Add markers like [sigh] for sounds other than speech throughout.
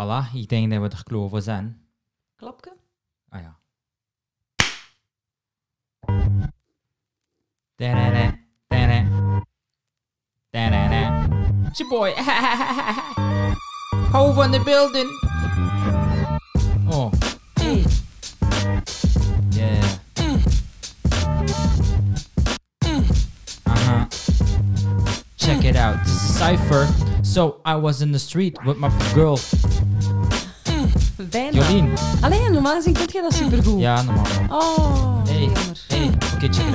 Voilà, ik denk dat we er klaar voor zijn. Klapke? Ah ja. Tadada, tadada, tadada. It's your boy. [laughs] Hove on the building. Oh. Mm. Yeah. Uh-huh. Check it out. This is Cypher. So I was in the street with my girl Jolien. Alleen, normaal gezien vind jij dat supergoed. Ja, normaal. Oh, hey. Oké, check it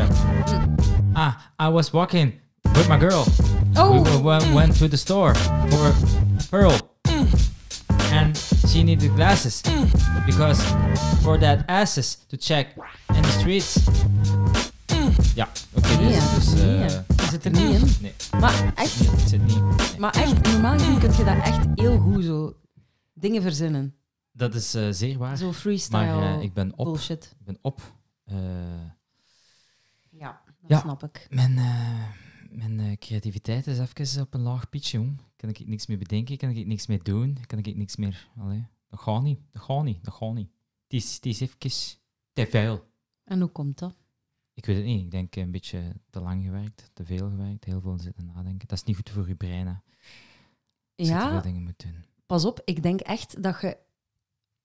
Ah, I was walking with my girl. Oh. We went to the store for Pearl. And she needed glasses. Because for that asses to check in the streets. Ja, oké, okay, dus... dus zit eh, er niet in. Nee. Maar echt... niet. Nee. Maar echt, normaal gezien kun je dat echt heel goed zo dingen verzinnen. Dat is eh, zeer waar. Zo freestyle maar, eh, ik ben op, bullshit. Ik ben op. Eh, ja, dat snap ik. Mijn, creativiteit is even op een laag pitje, jong. Kan ik niks meer bedenken, kan ik niks meer doen, kan ik niks meer... Allee, dat gaat niet, dat gaat niet, dat gaat niet. Het is, is even te veel. En hoe komt dat? Ik weet het niet. Ik denk een beetje te lang gewerkt, te veel gewerkt, heel veel zitten nadenken. Dat is niet goed voor je brein. Hè. Ja, dingen moet doen. Pas op, ik denk echt dat je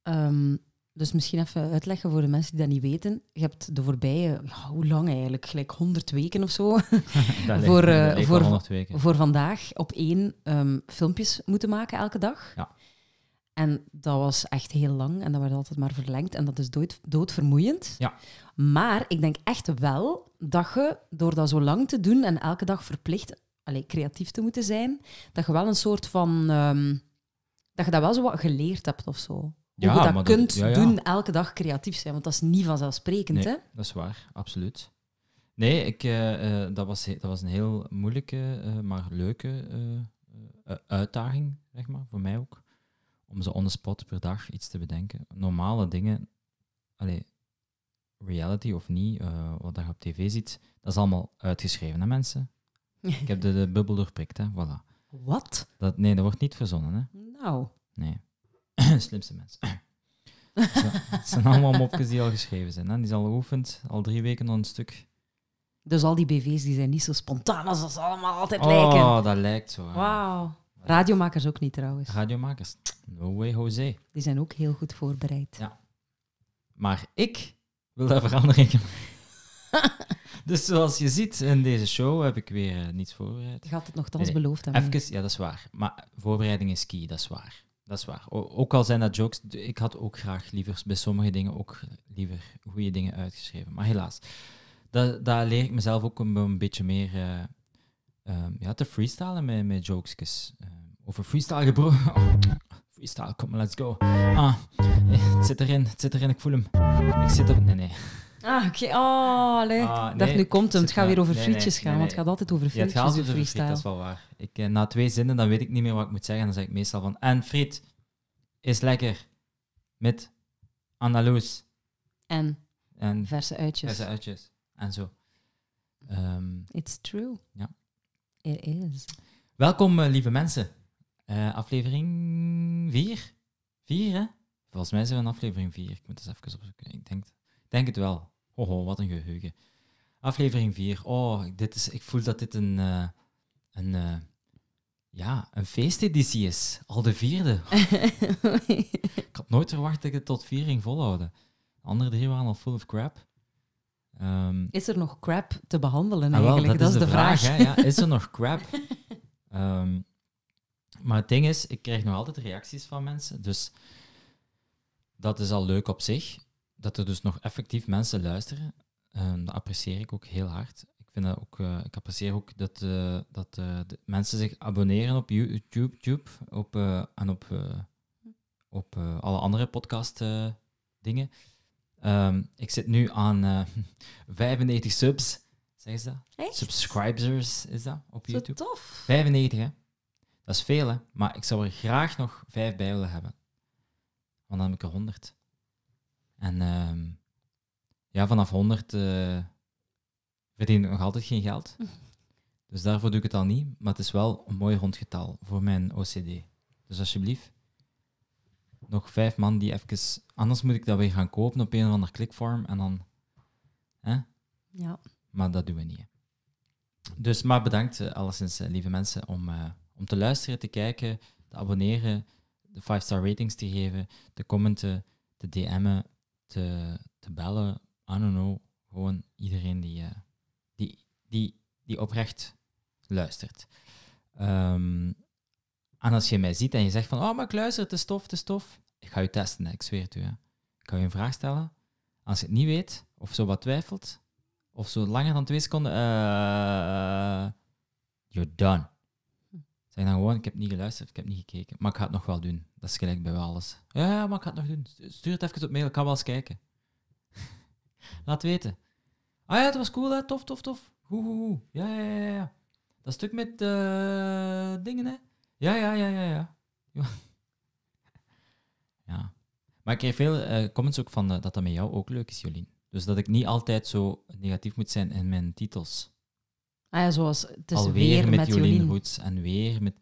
Ehm, dus misschien even uitleggen voor de mensen die dat niet weten. Je hebt de voorbije, hoe lang eigenlijk? Gelijk 100 weken of zo. [laughs] [laughs] Eh, voor, voor, voor vandaag op één um, filmpjes moeten maken elke dag. Ja. En dat was echt heel lang en dat werd altijd maar verlengd en dat is dood, doodvermoeiend. Ja. Maar ik denk echt wel dat je door dat zo lang te doen en elke dag verplicht allee, creatief te moeten zijn, dat je wel een soort van. Ehm, dat je dat wel zo wat geleerd hebt of zo ja, je dat kunt doen, elke dag creatief zijn. Want dat is niet vanzelfsprekend, hè? Dat is waar, absoluut. Nee, ik, eh, eh, dat, was, dat was een heel moeilijke, eh, maar leuke uitdaging, zeg maar, voor mij ook. Om ze on the spot per dag iets te bedenken. Normale dingen, allee, reality of niet, wat je op tv ziet, dat is allemaal uitgeschreven, aan mensen? [laughs] ik heb de, de bubbel doorprikt, hè, voilà. Wat? Dat, nee, dat wordt niet verzonnen, hè? Nou. Nee. [clears throat] Slimste mensen. [clears throat] Het zijn allemaal mopjes die al geschreven zijn. Hè? Die zijn al geoefend, al drie weken aan een stuk. Dus al die BV's die zijn niet zo spontaan als ze allemaal altijd oh, lijken. Oh, dat lijkt zo. Wauw. Radiomakers ook niet trouwens. Radiomakers. No way, Jose. Die zijn ook heel goed voorbereid. Ja. Maar ik wil daar verandering in. [laughs] dus zoals je ziet in deze show heb ik weer eh, niets voorbereid. Je had het nogthans nee, beloofd. even, ja, dat is waar. Maar voorbereiding is key, dat is waar. Dat is waar. ook al zijn dat jokes, ik had ook graag liever bij sommige dingen ook liever goede dingen uitgeschreven. Maar helaas, da, daar leer ik mezelf ook een, beetje meer eh, ehm, ja, te freestylen met, met jokesjes. Ehm, over freestyle gebroken. [laughs] Oh, freestyle, kom maar, let's go. Ah, het zit erin, het zit erin, ik voel hem. Ik zit op. Nee, nee. Ah, oké. Oh, leuk. Ah, nee, nu komt hem. Het gaat weer over frietjes gaan, want het gaat altijd over frietjes. Ja, het gaat over friet, dat is wel waar. Ik, eh, na twee zinnen, dan weet ik niet meer wat ik moet zeggen. Dan zeg ik meestal van... En friet is lekker met Andalous En, en verse uitjes. Verse uitjes. En zo. Ehm, It's true. Ja. It is. Welkom, eh, lieve mensen. Eh, aflevering 4. Vier, hè? Volgens mij zijn we in aflevering 4. Ik moet eens even opzoeken. Ik denk Denk het wel. Hoho, wat een geheugen. Aflevering 4. Oh, dit is, ik voel dat dit een, eh, een, eh, ja, een feesteditie is. Al de vierde. [laughs] ik had nooit verwacht dat ik het tot vier ging volhouden. De andere drie waren al full of crap. Ehm, is er nog crap te behandelen ah, eigenlijk? dat, is, de vraag. Hè? Ja, is er nog crap? [laughs] Ehm, maar het ding is, ik krijg nog altijd reacties van mensen. Dus dat is al leuk op zich dat er dus nog effectief mensen luisteren, eh, dat apprecieer ik ook heel hard. Ik, vind dat ook, eh, ik apprecieer ook dat, eh, dat mensen zich abonneren op YouTube, op, en op, op alle andere podcast dingen. Ehm, ik zit nu aan 95 [laughs] subs, zeggen ze dat? Subscribers is dat op YouTube. Zo YouTube. tof. 95, hè? Dat is veel, hè? Maar ik zou er graag nog vijf bij willen hebben. Want dan heb ik er 100. En ehm, ja, vanaf 100 eh, verdien ik nog altijd geen geld. [laughs] Dus daarvoor doe ik het al niet. Maar het is wel een mooi rondgetal voor mijn OCD. Dus alsjeblieft, nog vijf man die even... Anders moet ik dat weer gaan kopen op een of ander klikvorm en dan... Hè? Ja. Maar dat doen we niet. Dus maar bedankt, eh, alleszins, eh, lieve mensen, om, om te luisteren, te kijken, te abonneren, de 5-star ratings te geven, te commenten, te DM'en te, bellen. I don't know. Gewoon iedereen die, eh, die, die, die oprecht luistert. Ehm, en als je mij ziet en je zegt van, oh, maar ik luister, het is stof, het is Ik ga je testen, ik zweer het u. Hè. Ik ga je een vraag stellen. Als je het niet weet, of zo wat twijfelt, of zo langer dan twee seconden, eh, eh, you're done. Zeg dan gewoon, ik heb niet geluisterd, ik heb niet gekeken. Maar ik ga het nog wel doen. Dat is gelijk bij alles. Ja, ja, maar ik ga het nog doen. Stuur het even op mail, ik kan wel eens kijken. [laughs] Laat weten. Ah ja, het was cool, hè? tof, tof, tof. Hoe, hoe, Ja, ja, ja, ja. Dat stuk met eh, dingen, hè? Ja, ja, ja, ja, ja. [laughs] ja. Maar ik kreeg veel eh, comments ook van eh, dat dat met jou ook leuk is, Jolien. Dus dat ik niet altijd zo negatief moet zijn in mijn titels. Ah ja, zoals is Alweer weer met, met Jolien, Roets en weer met...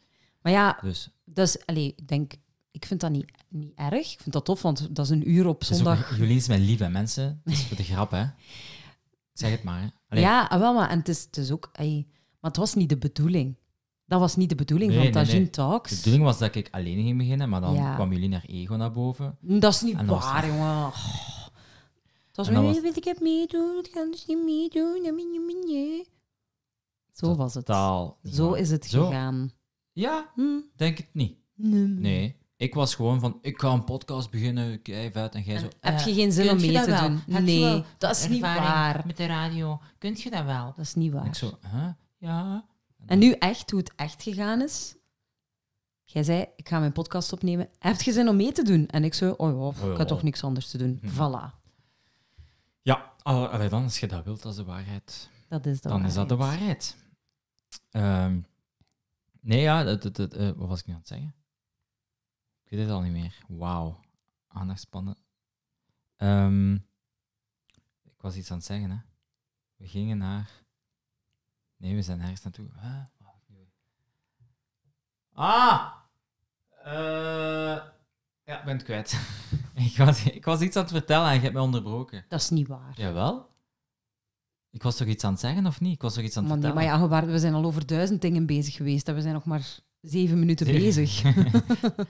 Maar ja, dus, dus allez, ik denk, ik vind dat niet, niet erg. Ik vind dat tof, want dat is een uur op zondag. Ook, Jolien is mijn lieve mensen. Dat is voor de grap, hè. Zeg het maar. Ja, ah, wel, maar en het, is, het is ook... Allee, maar het was niet de bedoeling. Dat was niet de bedoeling van nee, Tajin Talks. De bedoeling was dat ik alleen ging beginnen, maar dan ja. kwam jullie naar ego naar boven. Mm, dat is niet waar, jongen. [laughs] Oh. Het was, dan wil ik het meedoen, ik kan dus niet meedoen. Zo was het. Zo is het gegaan. Ja, hm? denk het niet. Nee. Ik was gewoon van, ik ga een podcast beginnen, kei vet. En jij zo... heb je eh, geen zin om mee te doen? nee, dat, is niet waar. Met de radio, kunt je dat wel? Dat is niet waar. ik zo, ja. En, nu echt, hoe het echt gegaan is. Jij zei, ik ga mijn podcast opnemen. Heb je zin om mee te doen? En ik zo, oh ja, ik heb oh. toch niks anders te doen. Hm. Voilà. Ja, allee, dan, als je dat wilt, dat is de waarheid. Dat is dan is dat de waarheid. Um, nee, ja, eh, wat was ik nu aan het zeggen? Ik weet het al niet meer. Wauw. Aandachtspannen. Um, ehm, ik was iets aan het zeggen, hè. We gingen naar... Nee, we zijn ergens naartoe. Ah! Uh, ja, ik ben het kwijt. [laughs] ik, was, ik was iets aan het vertellen en je hebt me onderbroken. Dat is niet waar. Jawel? Ik was toch iets aan het zeggen, of niet? Ik was toch iets aan het maar, maar ja, we, zijn al over duizend dingen bezig geweest. En we zijn nog maar zeven minuten bezig. [laughs] [laughs] het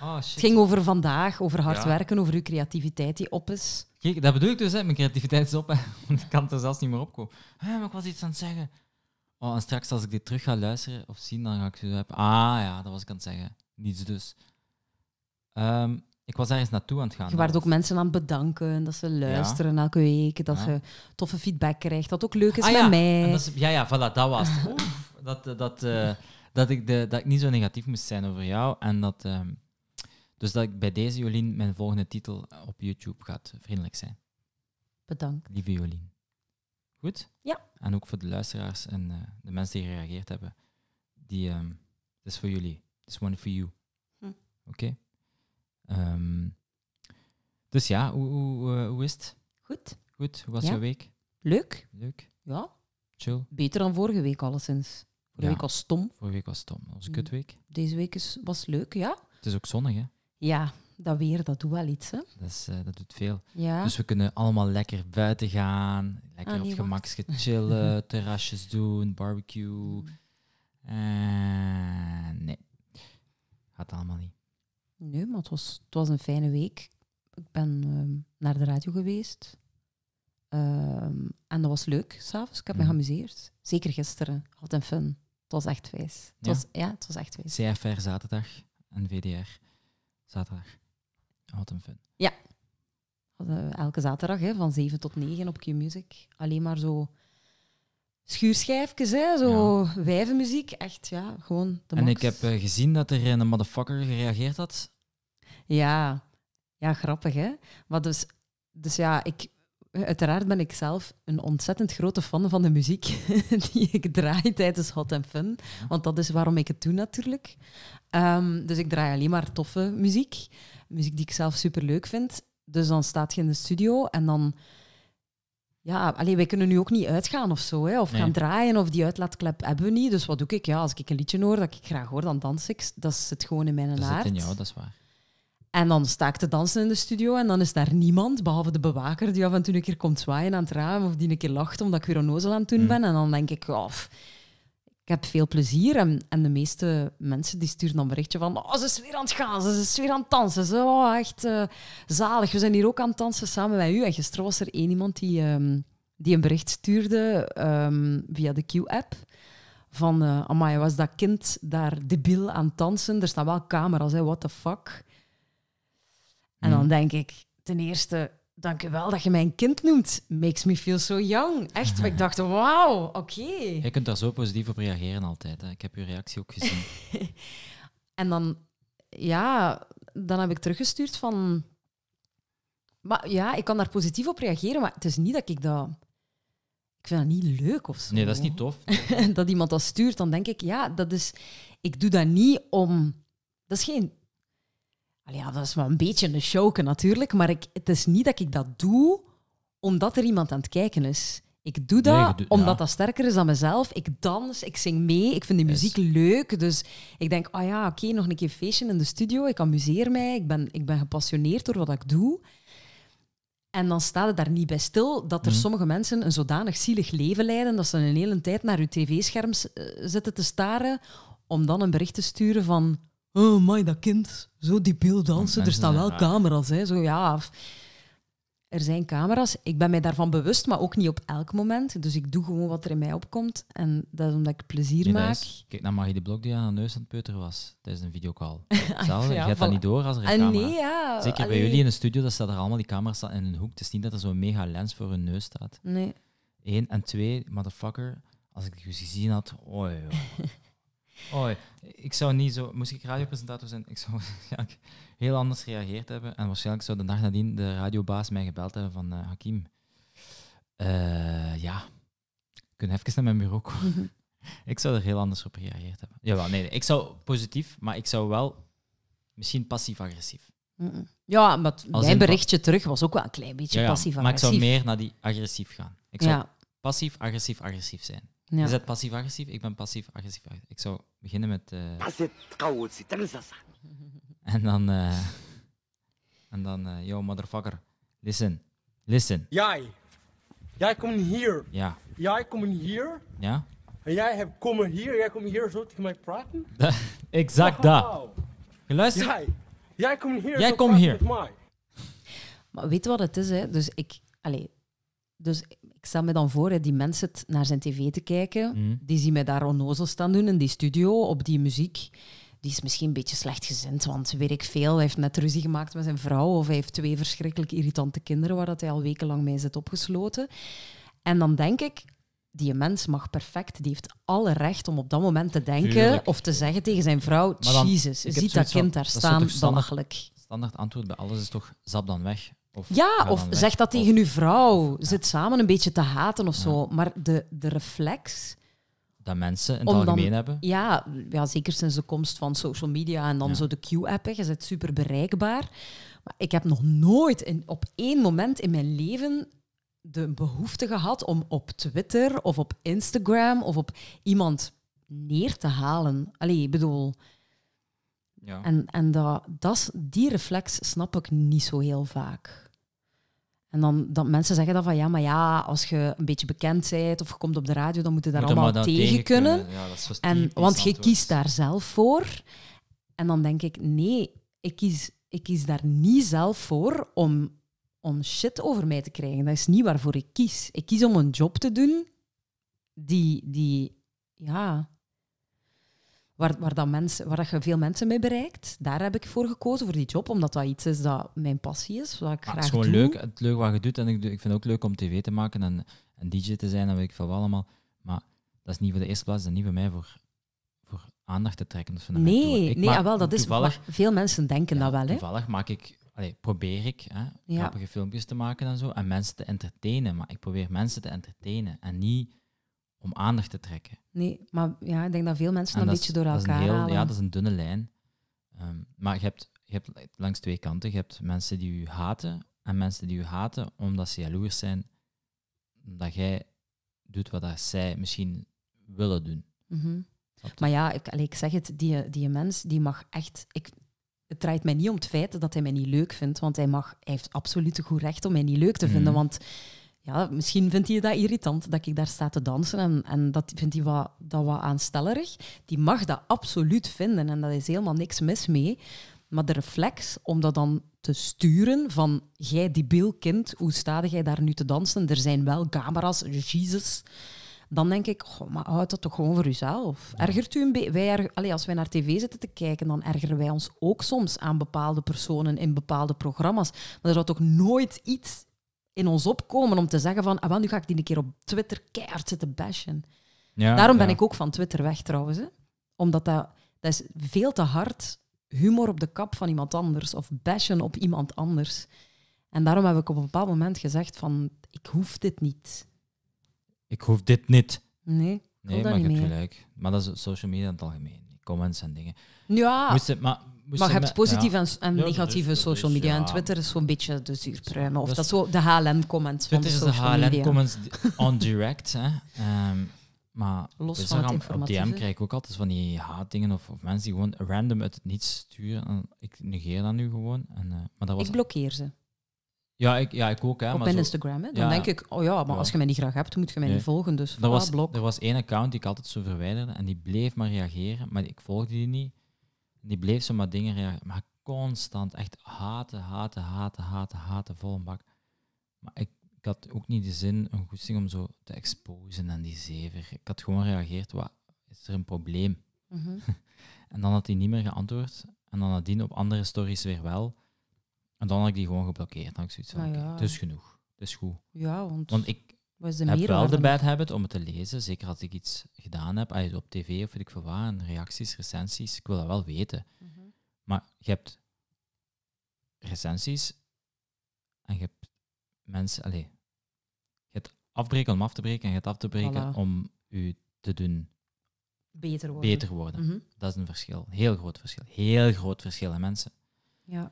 oh, ging over vandaag, over hard werken, over uw creativiteit die op is. Kijk, dat bedoel ik dus, hè. mijn creativiteit is op. Hè. [laughs] Want ik kan er zelfs niet meer opkomen. Hey, maar ik was iets aan het zeggen. Oh, en straks als ik dit terug ga luisteren of zien, dan ga ik zo hebben. Ah ja, dat was ik aan het zeggen. Niets dus. Ehm, ik was ergens naartoe aan het gaan. Je waart ook mensen aan het bedanken, dat ze luisteren elke week, dat je toffe feedback krijgt, dat ook leuk is ah, met mij. ja, ja, voilà, dat was het. dat, eh, dat, eh, dat, ik de, dat ik niet zo negatief moest zijn over jou. En dat, ehm, dus dat ik bij deze Jolien mijn volgende titel op YouTube gaat vriendelijk zijn. Bedankt. Lieve Jolien. Goed? Ja. En ook voor de luisteraars en eh, de mensen die gereageerd hebben. Die, ehm, het is voor jullie. Het is one for you. Hm. Oké? Ehm, dus ja, hoe, hoe, eh, hoe, is het? Goed. Goed, hoe was je week? Leuk. Leuk. Ja. Chill. Beter dan vorige week alleszins. Vorige week was stom. Vorige week was stom. Dat was een kutweek. Mm. Deze week is, was leuk, ja. Het is ook zonnig, hè? Ja, dat weer, dat doet wel iets, hè? Dat, eh, dat doet veel. Ja. Dus we kunnen allemaal lekker buiten gaan. Lekker ah, op het [laughs] chillen, terrasjes doen, barbecue. Uh, nee, gaat allemaal niet. Nee, maar het was, het was een fijne week. Ik ben ehm, naar de radio geweest. Ehm, en dat was leuk, s'avonds. Ik heb me mhm. geamuseerd. Zeker gisteren. Had een fun. Het was echt wijs. Het ja. Was, ja, het was echt wijs. CFR zaterdag en VDR zaterdag. Had een fun. Ja. Elke zaterdag hè, van 7 tot 9 op Q-Music. Alleen maar zo schuurschijfjes, hè? zo ja. wijvenmuziek. Echt, ja, gewoon de En ik heb eh, gezien dat er een motherfucker gereageerd had. Ja, ja grappig, hè? Maar dus, dus ja, ik, uiteraard ben ik zelf een ontzettend grote fan van de muziek [laughs] die ik draai tijdens Hot and Fun. Want dat is waarom ik het doe natuurlijk. Ehm, dus ik draai alleen maar toffe muziek. Muziek die ik zelf super leuk vind. Dus dan staat je in de studio en dan ja, alleen wij kunnen nu ook niet uitgaan of zo, hè, of gaan draaien, of die uitlaatklep hebben we niet. Dus wat doe ik? Ja, als ik een liedje hoor dat ik graag hoor, dan dans ik. Dat zit gewoon in mijn dat Dat zit in jou, dat is waar. En dan sta ik te dansen in de studio en dan is daar niemand, behalve de bewaker die af en toe een keer komt zwaaien aan het raam of die een keer lacht omdat ik weer onnozel aan het doen mm. ben. En dan denk ik, oh, ik heb veel plezier. En, en, de meeste mensen die sturen dan berichtje van... Oh, ze is weer aan het gaan, ze is weer aan het dansen. Ze, is oh, echt eh, zalig. We zijn hier ook aan het dansen samen met u. En gisteren was er één iemand die, ehm, die een bericht stuurde ehm, via de Q-app. Van, uh, amai, was dat kind daar debiel aan het dansen? Er staan wel camera's, hè, what the fuck? En dan hmm. denk ik, ten eerste, Dankjewel dat je mijn kind noemt. Makes me feel so young. Echt, maar ik dacht, wauw, oké. Je kunt daar zo positief op reageren altijd. Hè. Ik heb je reactie ook gezien. [laughs] en dan, ja, dan heb ik teruggestuurd van... Maar ja, ik kan daar positief op reageren, maar het is niet dat ik dat... Ik vind dat niet leuk of zo. Nee, dat is niet tof. [laughs] dat iemand dat stuurt, dan denk ik, ja, dat is... Ik doe dat niet om... Dat is geen ja, dat is wel een beetje een showke natuurlijk, maar ik, het is niet dat ik dat doe omdat er iemand aan het kijken is. Ik doe dat omdat dat sterker is dan mezelf. Ik dans, ik zing mee, ik vind de muziek leuk. Dus ik denk, oh ja, oké, nog een keer feestje in de studio. Ik amuseer mij, ik ben, ik ben gepassioneerd door wat ik doe. En dan staat het daar niet bij stil dat er mhm. sommige mensen een zodanig zielig leven leiden dat ze een hele tijd naar hun tv-scherm eh, zitten te staren om dan een bericht te sturen van Oh, my, dat kind. Zo debiel dansen. Er staan wel camera's, hè. Zo, ja. Er zijn camera's. Ik ben mij daarvan bewust, maar ook niet op elk moment. Dus ik doe gewoon wat er in mij opkomt. En dat is omdat ik plezier maak. Kijk, kijk mag Magie de Blok die aan de neus aan het peuter was tijdens een videocall. [laughs] Hetzelfde, je hebt dat niet door als er een ah, Nee, ja. Zeker bij jullie in de studio, dat staat er allemaal die camera's in een hoek. Het is niet dat er zo'n mega lens voor hun neus staat. Nee. Eén. En twee, motherfucker, als ik je gezien had... oei. [laughs] Oh, ik zou niet zo... Moest ik radiopresentator zijn, ik zou [laughs] heel anders gereageerd hebben. En waarschijnlijk zou de dag nadien de radiobaas mij gebeld hebben van... Eh, Hakim, uh, ja, kunnen even naar mijn bureau komen. Mhm. [laughs] ik zou er heel anders op gereageerd hebben. Jawel, nee, nee, ik zou positief, maar ik zou wel misschien passief-agressief. Mhm. Ja, maar mijn berichtje terug was ook wel een klein beetje passief-agressief. Maar ik zou meer naar die agressief gaan. Ik zou passief-agressief-agressief zijn. Ja. Je passief-agressief, ik ben passief-agressief. Ik zou beginnen met... Uh... [laughs] En dan... Eh, en dan, uh, yo, motherfucker, listen, listen. Jij, jij komt hier. Ja. Jij komt hier. Ja. En jij hebt komen hier, jij komt hier zo tegen mij praten. [laughs] exact wow. dat. Jij, jij komt hier jij kom hier. Maar weet je wat het is, hè? Dus ik... allee, dus ik stel me dan voor, hè, die mensen naar zijn tv te kijken, mhm. die zien mij daar onnozel staan doen in die studio, op die muziek. Die is misschien een beetje slecht gezind, want weet ik veel. Hij heeft net ruzie gemaakt met zijn vrouw of hij heeft twee verschrikkelijk irritante kinderen waar dat hij al wekenlang mee zit opgesloten. En dan denk ik, die mens mag perfect, die heeft alle recht om op dat moment te denken of te zeggen tegen zijn vrouw, dan, Jezus, ziet dat kind daar staan, belachelijk. Standaard antwoord bij alles is toch, zap dan weg ja, of zeg dat tegen uw vrouw. Zit samen een beetje te haten of zo. Maar de, de reflex dat mensen in het algemeen hebben. Ja, ja, zeker sinds de komst van social media en dan zo de Q-app. Je het super bereikbaar. Maar ik heb nog nooit in, op één moment in mijn leven de behoefte gehad om op Twitter of op Instagram of op iemand neer te halen. Allee, ik bedoel, ja. En, en dat, dat, die reflex snap ik niet zo heel vaak. En dan dat mensen zeggen dan van ja, maar ja, als je een beetje bekend bent of je komt op de radio, dan moet je daar allemaal tegen, kunnen. en, want je kiest daar zelf voor. En dan denk ik, nee, ik kies, ik kies daar niet zelf voor om, om shit over mij te krijgen. Dat is niet waarvoor ik kies. Ik kies om een job te doen die, die ja, waar, waar, dat mensen, waar dat je veel mensen mee bereikt. Daar heb ik voor gekozen, voor die job, omdat dat iets is dat mijn passie is, wat ik graag Het is gewoon leuk, het leuk wat je doet. En ik, ik vind het ook leuk om tv te maken en, en DJ te zijn, en weet ik veel allemaal. Maar dat is niet voor de eerste plaats is niet voor mij voor, voor aandacht te trekken. Dus nee, nee ah, wel, dat is maar veel mensen denken dat wel. Hè? Toevallig maak ik, probeer ik hè, grappige filmpjes te maken en zo en mensen te entertainen. Maar ik probeer mensen te entertainen en niet om aandacht te trekken. Nee, maar ja, ik denk dat veel mensen dat een beetje door elkaar dat heel, Ja, dat is een dunne lijn. Ehm, maar je hebt, je hebt langs twee kanten. Je hebt mensen die u haten en mensen die u haten omdat ze jaloers zijn dat jij doet wat dat zij misschien willen doen. Mm -hmm. Maar ja, ik, ik zeg het, die, die mens die mag echt... Ik, het draait mij niet om het feit dat hij mij niet leuk vindt, want hij, mag, heeft absoluut goed recht om mij niet leuk te vinden, mhm. want ja, misschien vindt hij dat irritant dat ik daar sta te dansen en, en dat vindt hij wat, dat wat aanstellerig. Die mag dat absoluut vinden en daar is helemaal niks mis mee. Maar de reflex om dat dan te sturen van jij debiel kind, hoe sta jij daar nu te dansen? Er zijn wel camera's, Jesus. Dan denk ik, goh, maar houd dat toch gewoon voor uzelf. Ergert u een beetje? Wij als wij naar tv zitten te kijken, dan ergeren wij ons ook soms aan bepaalde personen in bepaalde programma's. Maar er zou toch nooit iets in ons opkomen om te zeggen van, ah, nu ga ik die een keer op Twitter keihard zitten bashen. Ja, Daarom ben ik ook van Twitter weg trouwens. Hè? Omdat dat, dat is veel te hard humor op de kap van iemand anders of bashen op iemand anders. En daarom heb ik op een bepaald moment gezegd van, ik hoef dit niet. Ik hoef dit niet. Nee, nee maar je gelijk. Maar dat is social media in het algemeen. Comments en dingen. Ja. Moest het, maar maar je hebt positieve en, negatieve social media. En Twitter is zo'n beetje de zuurpruimen, Of dat zo de HLN-comments van de social media. Twitter is de HLN-comments [laughs] on direct. hè. Ehm, maar Los dus van op DM krijg ik ook altijd van die haatdingen of, of mensen die gewoon random uit het niets sturen. ik negeer dat nu gewoon. En, eh, maar dat was ik blokkeer ze. Ja, ik, ja, ik ook. Hè, op maar Instagram. Hè? Dan denk ik, oh ja, maar als je mij niet graag hebt, moet je mij niet volgen. Dus dat was, Er was één account die ik altijd zo verwijderde en die bleef maar reageren, maar ik volgde die niet die bleef zo maar dingen reageren. Maar constant echt haten, haten, haten, haten, haten, vol een bak. Maar ik, ik, had ook niet de zin, een goesting om zo te exposen aan die zever. Ik had gewoon gereageerd, wat is er een probleem? Mhm. [laughs] en dan had hij niet meer geantwoord. En dan had nadien op andere stories weer wel. En dan had ik die gewoon geblokkeerd. Dan had ik zoiets van, ah het is genoeg. Het is goed. Ja, want... want ik, was de heb wel de bad habit om het te lezen. Zeker als ik iets gedaan heb als op tv of weet ik veel waar, reacties, recensies. Ik wil dat wel weten. Mhm. Maar je hebt recensies en je hebt mensen... Allez, je hebt afbreken om af te breken en je hebt af te breken om u te doen... Beter worden. Beter worden. Mhm. Dat is een verschil. Heel groot verschil. Heel groot verschil in mensen. Ja.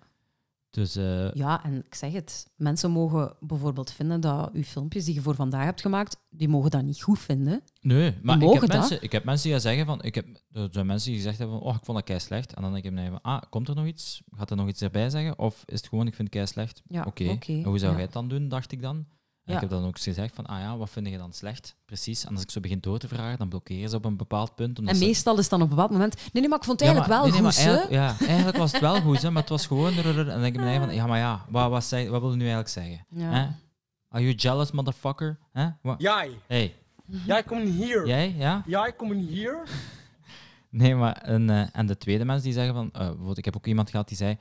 Dus, eh, Ja, en ik zeg het. Mensen mogen bijvoorbeeld vinden dat uw filmpjes die je voor vandaag hebt gemaakt, die mogen dat niet goed vinden. Nee, maar ik heb, mensen, ik heb, mensen, die zeggen van... Ik heb, er mensen die gezegd hebben van, oh, ik vond dat kei slecht. En dan denk ik nee, van, ah, komt er nog iets? Gaat er nog iets erbij zeggen? Of is het gewoon, ik vind het kei slecht? Ja, oké. hoe zou jij het dan doen, dacht ik dan. Ik heb dan ook eens gezegd van, ah ja, wat vind je dan slecht? Precies. En als ik zo begin door te vragen, dan blokkeer ze op een bepaald punt. En meestal is dan op een bepaald moment... Nee, nee, maar ik vond het eigenlijk wel goed, Ja, eigenlijk was het wel goed, hè, maar het was gewoon... En dan denk ik me van, ja, maar ja, wat, wat, zei wat wil je nu eigenlijk zeggen? Hè? Are you jealous, motherfucker? Hè? Jij. Hey. Jij komt hier. Jij, ja? Jij komt hier. [laughs] nee, maar... En, eh, en de tweede mensen die zeggen van... Eh, bijvoorbeeld, ik heb ook iemand gehad die zei...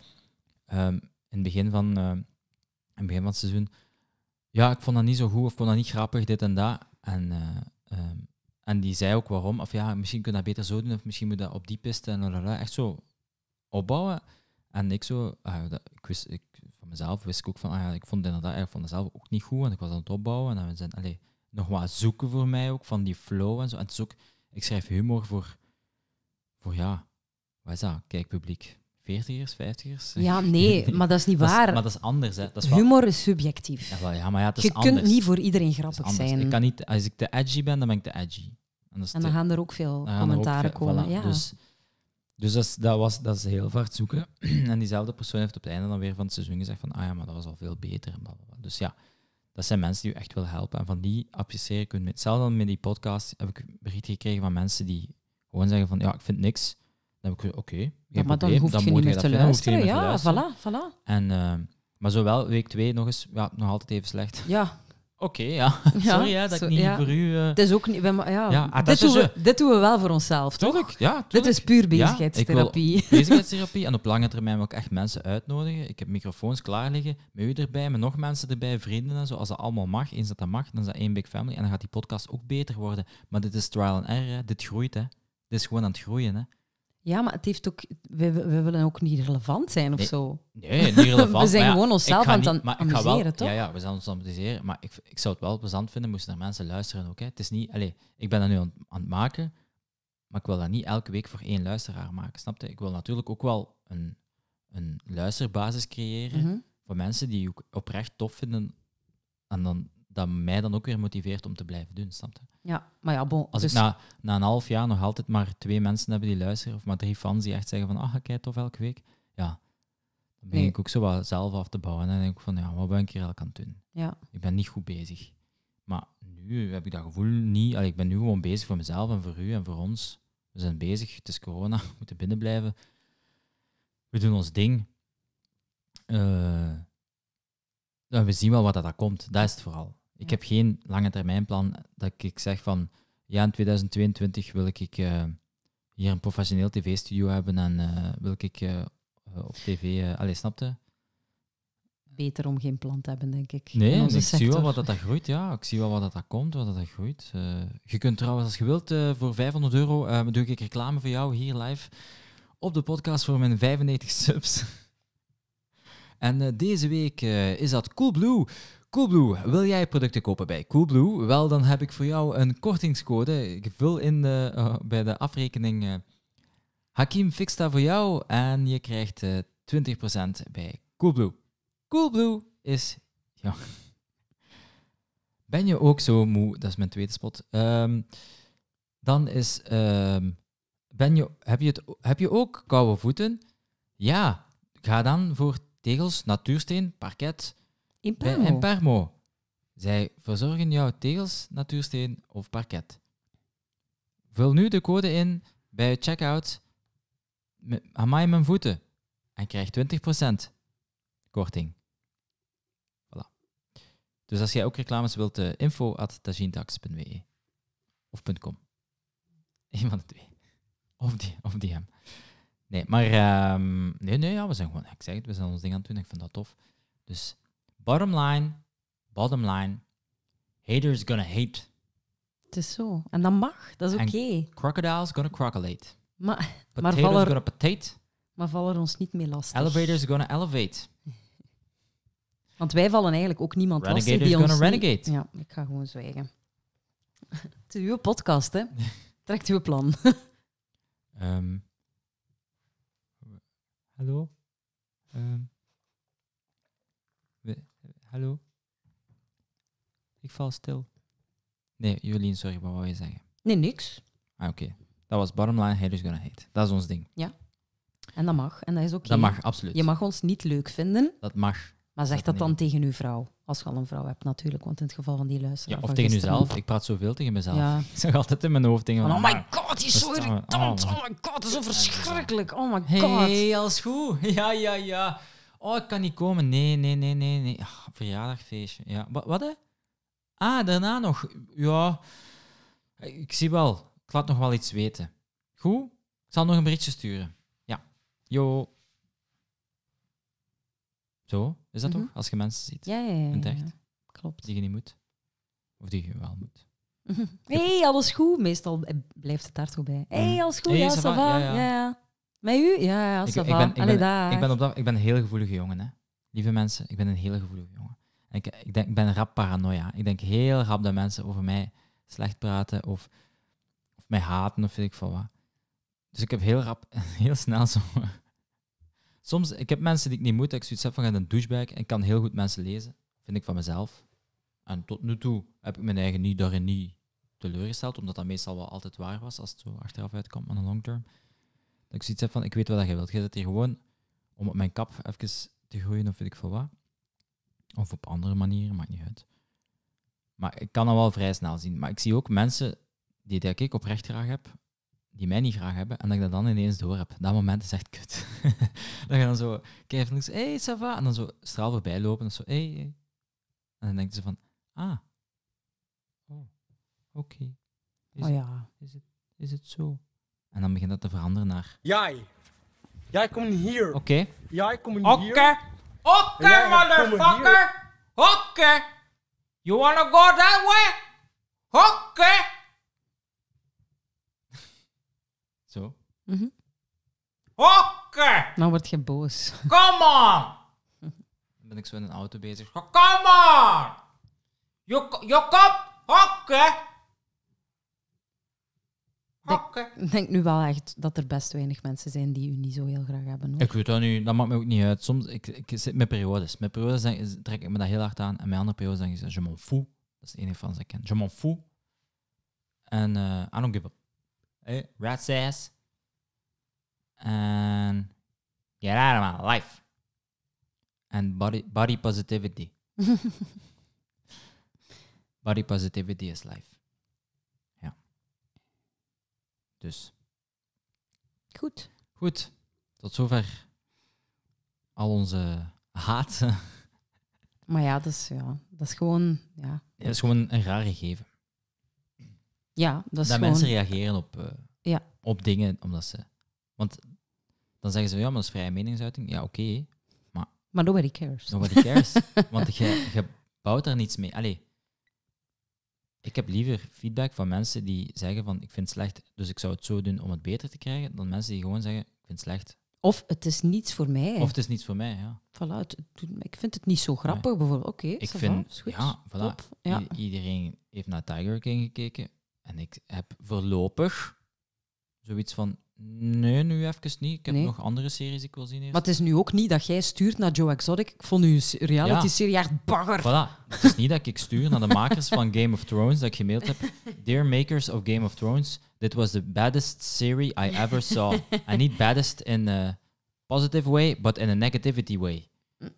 Ehm, in het begin van, eh, in het begin van het seizoen ja, ik vond dat niet zo goed of ik vond dat niet grappig, dit en dat. En, eh, ehm, en die zei ook waarom. Of ja, misschien kun je dat beter zo doen of misschien moet dat op die piste en lalala. Echt zo opbouwen. En ik zo, ah, ik wist, ik, van mezelf wist ik ook van, ah, ja, ik vond het inderdaad ik vond het ook niet goed en ik was aan het opbouwen. En we zijn allez, nog wat zoeken voor mij ook van die flow en zo. En het is ook, ik schrijf humor voor, voor ja, wat is dat, kijkpubliek veertigers, vijftigers. Ja, nee, [laughs] maar dat is niet waar. maar dat is anders. Hè. Dat is Humor is subjectief. Ja, maar ja, het is je kunt niet voor iedereen grappig zijn. Ik kan niet, als ik te edgy ben, dan ben ik te edgy. En, en dan gaan er ook veel commentaren komen. Ja. Dus, dus dat, is, was, dat is heel hard zoeken. [clears throat] en diezelfde persoon heeft op het einde dan weer van het seizoen gezegd van ah ja, maar dat was al veel beter. Dus ja, dat zijn mensen die je echt wil helpen. En van die apprecieer ik hun. Hetzelfde met die podcast heb ik bericht gekregen van mensen die gewoon zeggen van ja, ik vind niks dan heb ik oké, ja, maar dan hoef je niet meer te luisteren. ja, voilà, voilà. En, eh, maar zowel week twee nog eens, ja, nog altijd even slecht. Ja. [laughs] Oké, ja. Sorry hè, dat ik niet voor u... Eh, het is ook niet... ja, ah, dit, doen we, dit doen we wel voor onszelf, toch? ja. Dit is puur bezigheidstherapie. bezigheidstherapie. En op lange termijn wil ik echt mensen uitnodigen. Ik heb microfoons klaar liggen, met u erbij, met nog mensen erbij, vrienden en zo. Als dat allemaal mag, eens dat dat mag, dan is dat één big family. En dan gaat die podcast ook beter worden. Maar dit is trial and error, hè. Dit groeit, hè. Dit is gewoon aan het groeien, hè. Ja, maar het heeft ook, we, willen ook niet relevant zijn of zo. Nee, niet [laughs] relevant. we zijn gewoon onszelf aan het amuseren, toch? Ja, ja, we zijn ons amuseren. Maar ik, ik zou het wel plezant vinden moesten er mensen luisteren ook. Hè. Het is niet, allez, ik ben dat nu aan, het maken, maar ik wil dat niet elke week voor één luisteraar maken, snap je? Ik wil natuurlijk ook wel een, een luisterbasis creëren mhm. voor mensen die ook oprecht tof vinden en dan dat mij dan ook weer motiveert om te blijven doen, snap Ja, maar ja, bon. Als ik dus- na, na een half jaar nog altijd maar twee mensen hebben die luisteren, of maar drie fans die echt zeggen van, ah, kijk tof elke week, ja, dan begin ik ook zo wat zelf af te bouwen. En dan denk ik van, ja, wat ben ik hier al aan het doen? Ja. Ik ben niet goed bezig. Maar nu heb ik dat gevoel niet. ik ben nu gewoon bezig voor mezelf en voor u en voor ons. We zijn bezig, het is corona, [laughs] we moeten binnen blijven. We doen ons ding. Uh, we zien wel wat dat komt, dat is het vooral. Ik heb geen lange plan dat ik zeg van ja, in 2022 wil ik eh, hier een professioneel tv-studio hebben en eh, wil ik eh, op tv. allee, snapte? Beter om geen plan te hebben, denk ik. Nee, ik zie wel wat dat, dat groeit. Ja, ik zie wel wat dat, dat komt, wat dat, dat groeit. je kunt trouwens, als je wilt, voor 500 euro doe ik reclame voor jou hier live op de podcast voor mijn 95 subs. [laughs] en deze week is dat cool blue. Coolblue, wil jij producten kopen bij Coolblue? Wel, dan heb ik voor jou een kortingscode. Ik vul in de, eh, bij de afrekening eh, Hakim Fix dat voor jou en je krijgt 20% eh, bij Coolblue. Coolblue is... Ben je ook zo moe? Dat is mijn tweede spot. Ehm, dan is... Ehm, ben je, heb, je het, heb je ook koude voeten? Ja, ga dan voor tegels, natuursteen, parket in Parmo? Zij verzorgen jouw tegels, natuursteen of parket. Vul nu de code in bij het checkout met Amai mijn voeten en krijg 20% korting. Voilà. Dus als jij ook reclames wilt, uh, at e of .com. Een van de twee. Of, die, of DM. Nee, maar ehm, nee, nee, ja, we zijn gewoon, ik zeg het, we zijn ons ding aan het doen, ik vind dat tof. Dus Bottom line, bottom line, haters gonna hate. Het is zo. En dat mag, dat is oké. Crocodiles gonna crocolate. Maar, maar vallen gonna potate. Maar vallen ons niet meer lastig. Elevators gonna elevate. [laughs] Want wij vallen eigenlijk ook niemand Renegaders lastig die ons... Gonna renegade. Ja, ik ga gewoon zwijgen. [laughs] Het is uw podcast, hè. [laughs] Trekt uw plan. Ehm, hallo? Ehm, Hallo? Ik val stil. Nee, Jolien, sorry, wat wil je zeggen? Nee, niks. Ah, oké. Dat was bottom line, haters gonna hate. Dat is ons ding. Ja. En dat mag. En dat is ook. Okay. Dat mag, absoluut. Je mag ons niet leuk vinden. Dat mag. Maar zeg dat, dan tegen uw vrouw. Als je al een vrouw hebt, natuurlijk. Want in het geval van die luisteraar. Ja, of tegen uzelf. Ik praat zoveel tegen mezelf. [laughs] Ik zeg altijd in mijn hoofd dingen. Van, oh my ah, god, die is zo irritant. Oh. oh my god, dat is zo verschrikkelijk. Oh my god. Hey, alles goed. [laughs] Ja, ja, ja. Oh, ik kan niet komen. Nee, nee, nee, nee, nee. Ah, verjaardagsfeestje. verjaardagfeestje. Ja. Wat, hè? Ah, daarna nog. Ja, ik zie wel. Ik laat nog wel iets weten. Goed? Ik zal nog een berichtje sturen. Ja. Jo. Zo, is dat toch? Mhm. Als je mensen ziet. Ja, ja, ja. ja, Klopt. Die je niet moet. Of die je wel moet. Hé, [laughs] hey, alles goed. Meestal eh, blijft het daar toch bij. Hé, hey, alles goed, ja, ja, ja. ja. Met u? Ja, als ik, ik, ben, ik, ben, ik ben op dat, ik ben een heel gevoelige jongen, hè. Lieve mensen, ik ben een heel gevoelige jongen. Ik, ik, denk, ik ben rap paranoia. Ik denk heel rap dat mensen over mij slecht praten of, of mij haten of vind ik van wat. Dus ik heb heel rap, [laughs] heel snel zo... Soms, ik heb mensen die ik niet moet, ik zoiets heb van, een douchebag en kan heel goed mensen lezen. Vind ik van mezelf. En tot nu toe heb ik mijn eigen niet daarin niet teleurgesteld, omdat dat meestal wel altijd waar was als het zo achteraf uitkomt, maar een long term. Dat ik zoiets heb van, ik weet wat je wilt. Je zit hier gewoon om op mijn kap even te groeien of weet ik veel wat. Of op andere manieren, maakt niet uit. Maar ik kan dat wel vrij snel zien. Maar ik zie ook mensen die, denk ik oprecht graag heb, die mij niet graag hebben, en dat ik dat dan ineens door heb. Dat moment is echt kut. [laughs] Dan gaan ze zo kijk eens, hey, ça va? En dan zo straal voorbij lopen en zo, hey, En dan denken ze van, ah, oh, oké. oh, ja. is, het, is het zo? En dan begint dat te veranderen naar... Jij. Jij komt hier. Oké. Okay. Jij komt hier. Oké. Oké, motherfucker. Oké. You wanna go that way? Oké. [laughs] Zo. Mm Oké. Nou word je boos. [laughs] Come on. Dan ben ik zo in een auto bezig. Come on. You, you come. Oké. Ah, ik denk nu wel echt dat er best weinig mensen zijn die u niet zo heel graag hebben. Ik weet dat nu, dat maakt me ook niet uit. Soms, ik, ik zit met periodes. Met periodes trek ik me dat heel hard aan. En mijn andere periodes denk ik, je m'en fout. Dat is de enige van ze ken. Je m'en fout. En uh, I don't give up. Hey, eh, rat says. En get out of my life. En body, body positivity. [laughs] body positivity is life. Dus. Goed. Goed. Tot zover al onze haat. [laughs] Maar ja, is ja dat is gewoon... Ja. dat is gewoon een raar gegeven. Ja, dat is Dat mensen reageren op, eh, ja. op dingen omdat ze... Want dan zeggen ze, ja, maar dat is vrije meningsuiting. Ja, oké. maar... Maar nobody cares. Nobody cares. [laughs] want je, je bouwt er niets mee. Allee, ik heb liever feedback van mensen die zeggen van ik vind het slecht, dus ik zou het zo doen om het beter te krijgen, dan mensen die gewoon zeggen ik vind het slecht. Of het is niets voor mij. Of het is niets voor mij, ja. Voilà, het, ik vind het niet zo grappig, bijvoorbeeld. Oké, okay, ik vind, is goed. Ja, voilà. Iedereen heeft naar Tiger King gekeken en ik heb voorlopig zoiets van Nee, nu even niet. Ik heb nog andere series die ik wil zien. Eerst. Maar het is nu ook niet dat jij stuurt naar Joe Exotic. Ik vond uw reality-serie ja. echt bagger. Voilà. Het is niet dat ik stuur naar de makers van Game of Thrones dat ik gemaild heb. Dear makers of Game of Thrones, this was the baddest serie I ever saw. [laughs] En niet baddest in a positive way, but in a negativity way.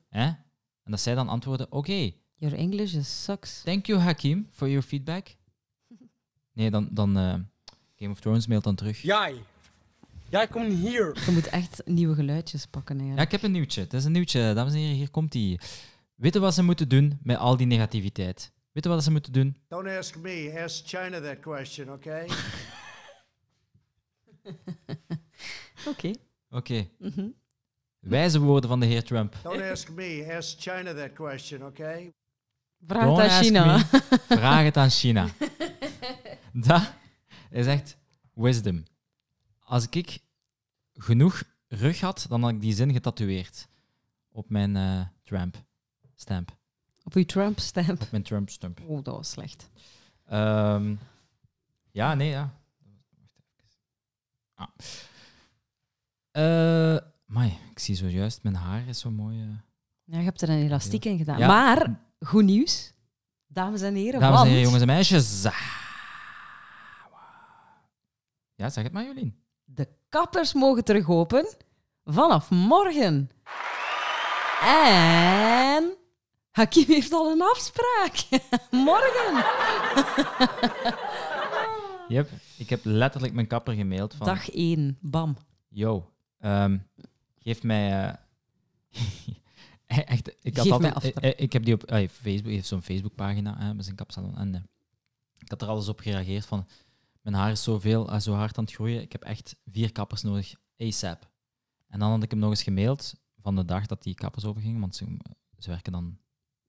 En dat zij dan antwoorden, oké. your English is sucks. Thank you, Hakim, for your feedback. Nee, dan, dan eh, Game of Thrones mailt dan terug. Jij. Ja, ik kom hier. Je moet echt nieuwe geluidjes pakken. Eigenlijk. Ja, ik heb een nieuwtje. Het is een nieuwtje, dames en heren. Hier komt hij. Weten wat ze moeten doen met al die negativiteit? Weten wat ze moeten doen? Don't ask me, ask China that question, oké? Okay? [laughs] oké. Oké. Mhm. Wijze woorden van de heer Trump. Don't ask me, ask China that question, oké? [laughs] Vraag het aan China. Me. Vraag het aan China. dat is echt wisdom als ik genoeg rug had, dan had ik die zin getatoeëerd op mijn uh, Trump stamp. Op je Trump stamp? Op mijn Trump stamp. Oh, dat was slecht. Ehm, ja, nee, ja. Ah. Eh, ik zie zojuist, mijn haar is zo mooi. Eh. ja, je hebt er een elastiek in gedaan. Maar, goed nieuws, dames en heren. Dames en heren, jongens en meisjes. Ah, ja, zeg het maar, Jolien. De kappers mogen terug open vanaf morgen. En Hakim heeft al een afspraak. [laughs] morgen. yep, [laughs] ik heb letterlijk mijn kapper gemaild van... Dag 1, bam. Yo, ehm, geef mij... Eh, [laughs] echt, ik, had eh, eh, ik, heb die op Facebook. Facebook, heeft zo'n Facebookpagina, hè, met zijn kapsalon. En ik had er alles op gereageerd van, mijn haar is zoveel, uh, zo hard aan het groeien. Ik heb echt vier kappers nodig, ASAP. En dan had ik hem nog eens gemaild van de dag dat die kappers overgingen, want ze, ze werken dan...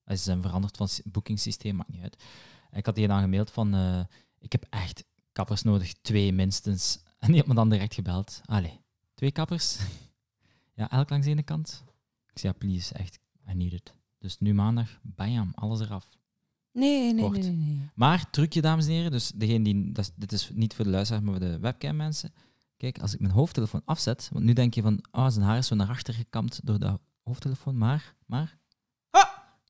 Eh, ze zijn veranderd van boekingssysteem, maakt niet uit. ik had die dan gemaild van... Eh, ik heb echt kappers nodig, twee minstens. [laughs] En die had me dan direct gebeld. Allee, twee kappers? [laughs] ja, elk langs de ene kant. Ik zei, ja, please, echt, I need it. Dus nu maandag, bam, alles eraf. Nee, nee, nee, nee, nee, Maar trucje, dames en heren. Dus degene die, dat, dit is niet voor de luisteraar, maar voor de webcam mensen. Kijk, als ik mijn hoofdtelefoon afzet, want nu denk je van, ah, oh, zijn haar is zo naar achter gekamd door de hoofdtelefoon, maar, maar... Ah!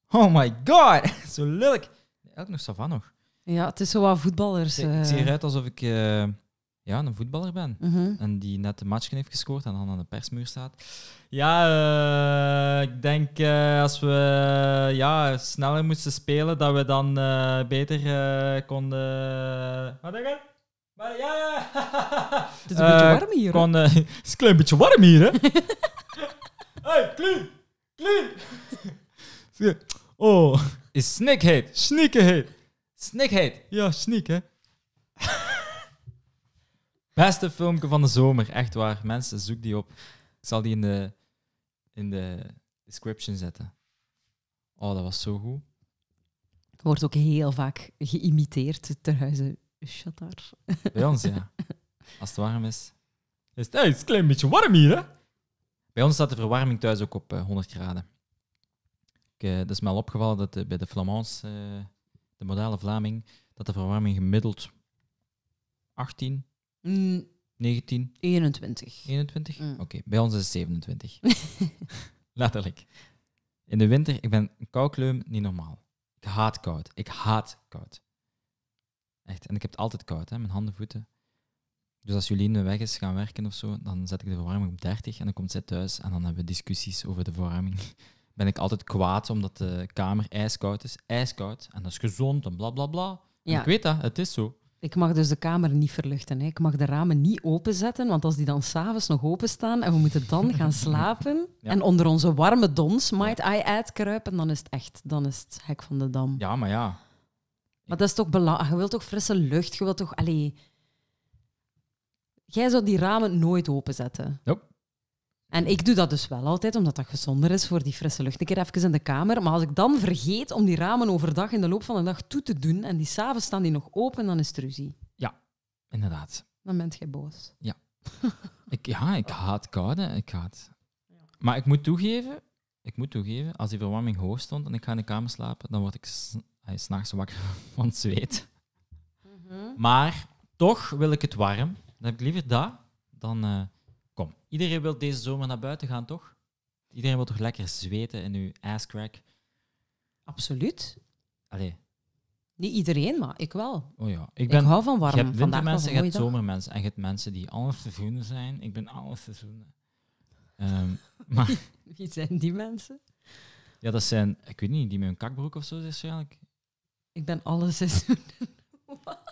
Oh my god, [laughs] zo lelijk. Elk nog Savan nog. Ja, het is zo wat voetballers. Ik, ik zie eh. eruit alsof ik... Eh, ja, een voetballer ben. Mhm. En die net de match heeft gescoord en dan aan de persmuur staat. Ja, uh, ik denk uh, als we ja, sneller moesten spelen, dat we dan eh, beter konden. Wat denk je? Maar ja, ja. [laughs] het is een beetje warm hier. [laughs] het is een klein beetje warm hier, hè? [laughs] hey, clean! Clean! oh, is heet. Sneakerheet. heet. Ja, sneak, hè? Beste filmpje van de zomer, echt waar. Mensen, zoek die op. Ik zal die in de, in de description zetten. Oh, dat was zo goed. Wordt ook heel vaak geïmiteerd ter huize Shatar. [laughs] Bij ons, ja. Als het warm is. Is het, is een klein beetje warm hier, hè? Bij ons staat de verwarming thuis ook op 100 eh, graden. Ik, eh, dat is me al opgevallen dat eh, bij de Flamands, de modale Vlaming, dat de verwarming gemiddeld 18 19? 21. 21? Oké, bij ons is het 27. [laughs] Letterlijk. In de winter, ik ben een koukleum, niet normaal. Ik haat koud. Ik haat koud. Echt. En ik heb het altijd koud, hè? mijn handen, voeten. Dus als jullie de weg is gaan werken of zo, dan zet ik de verwarming op 30 en dan komt zij thuis en dan hebben we discussies over de verwarming. [laughs] Ben ik altijd kwaad omdat de kamer ijskoud is. Ijskoud. En dat is gezond en bla bla bla. Ik weet dat, het is zo. Ik mag dus de kamer niet verluchten. Hè. Ik mag de ramen niet openzetten, want als die dan s'avonds nog openstaan en we moeten dan gaan [laughs] slapen en onder onze warme dons, might I add, kruipen, dan is het echt, dan is het hek van de dam. Ja, maar ja. Maar dat is toch belangrijk. Ah, je wilt toch frisse lucht, je wilt toch... Allee... Jij zou die ramen nooit openzetten. En ik doe dat dus wel altijd, omdat dat gezonder is voor die frisse lucht. Een keer even in de kamer. Maar als ik dan vergeet om die ramen overdag in de loop van de dag toe te doen en die s'avonds staan die nog open, dan is het ruzie. Ja, inderdaad. Dan bent jij boos. Ja. [laughs] ik, ja, ik haat koude. Ik haat... Maar ik moet toegeven, ik moet toegeven, als die verwarming hoog stond en ik ga in de kamer slapen, dan word ik s'nachts wakker [laughs] van zweet. Mhm. Maar toch wil ik het warm. Dan heb ik liever dat dan... Eh, Iedereen wil deze zomer naar buiten gaan, toch? Iedereen wil toch lekker zweten in uw asscrack? Absoluut. Allee. Niet iedereen, maar ik wel. Oh ja. Ik, ben, ik hou van warm. Je hebt wintermensen, je hebt zomermensen. En je hebt mensen die alle seizoenen zijn. Ik ben alle seizoenen. Um, [laughs] maar... [laughs] Wie zijn die mensen? Ja, dat zijn, ik weet niet, die met een kakbroek of zo waarschijnlijk. Ik ben alle seizoenen. [laughs]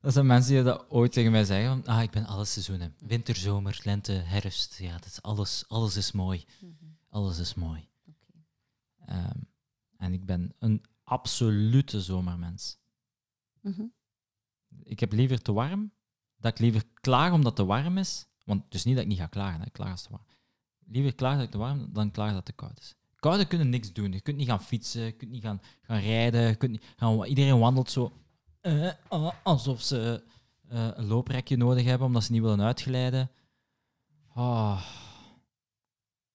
Dat zijn mensen die dat ooit tegen mij zeggen. ah, ik ben alle seizoenen. Winter, zomer, lente, herfst. Ja, dat is alles, alles is mooi. Mhm. Alles is mooi. Ehm, en ik ben een absolute zomermens. Mhm. Ik heb liever te warm. Dat ik liever klaar omdat het te warm is. Want dus niet dat ik niet ga klagen. Hè. Klaar is te warm. Liever klaar dat het te warm dan klaar dat het te koud is. Kouden kunnen niks doen. Je kunt niet gaan fietsen, je kunt niet gaan, gaan rijden. Je kunt niet, gaan, iedereen wandelt zo. Eh, alsof ze eh, een looprekje nodig hebben omdat ze niet willen uitgeleiden. Ah.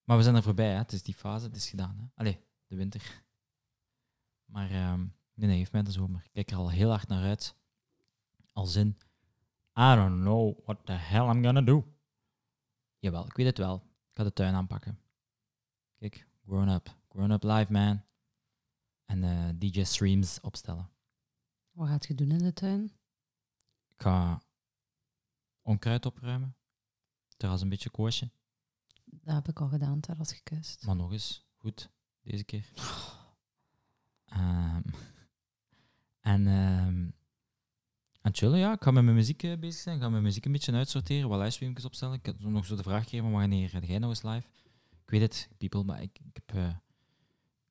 Maar we zijn er voorbij, hè. het is die fase, het is gedaan. Allee, de winter. Maar um, nee, nee, geef mij de zomer. Ik kijk er al heel hard naar uit. Al zin. I don't know what the hell I'm gonna do. Jawel, ik weet het wel. Ik ga de tuin aanpakken. Kijk, grown up. Grown up live, man. En eh, DJ streams opstellen. Wat gaat je doen in de tuin? Ik ga onkruid opruimen. Terras een beetje koosje. Dat heb ik al gedaan, als gekust. Maar nog eens, goed, deze keer. Oh. Ehm, [laughs] en, en ehm, chillen, ja. Ik ga met mijn muziek eh, bezig zijn. Ik ga mijn muziek een beetje uitsorteren, wat livestreamjes opstellen. Ik heb nog zo de vraag gegeven, wanneer ga jij nou eens live? Ik weet het, people, maar ik, ik heb... Eh,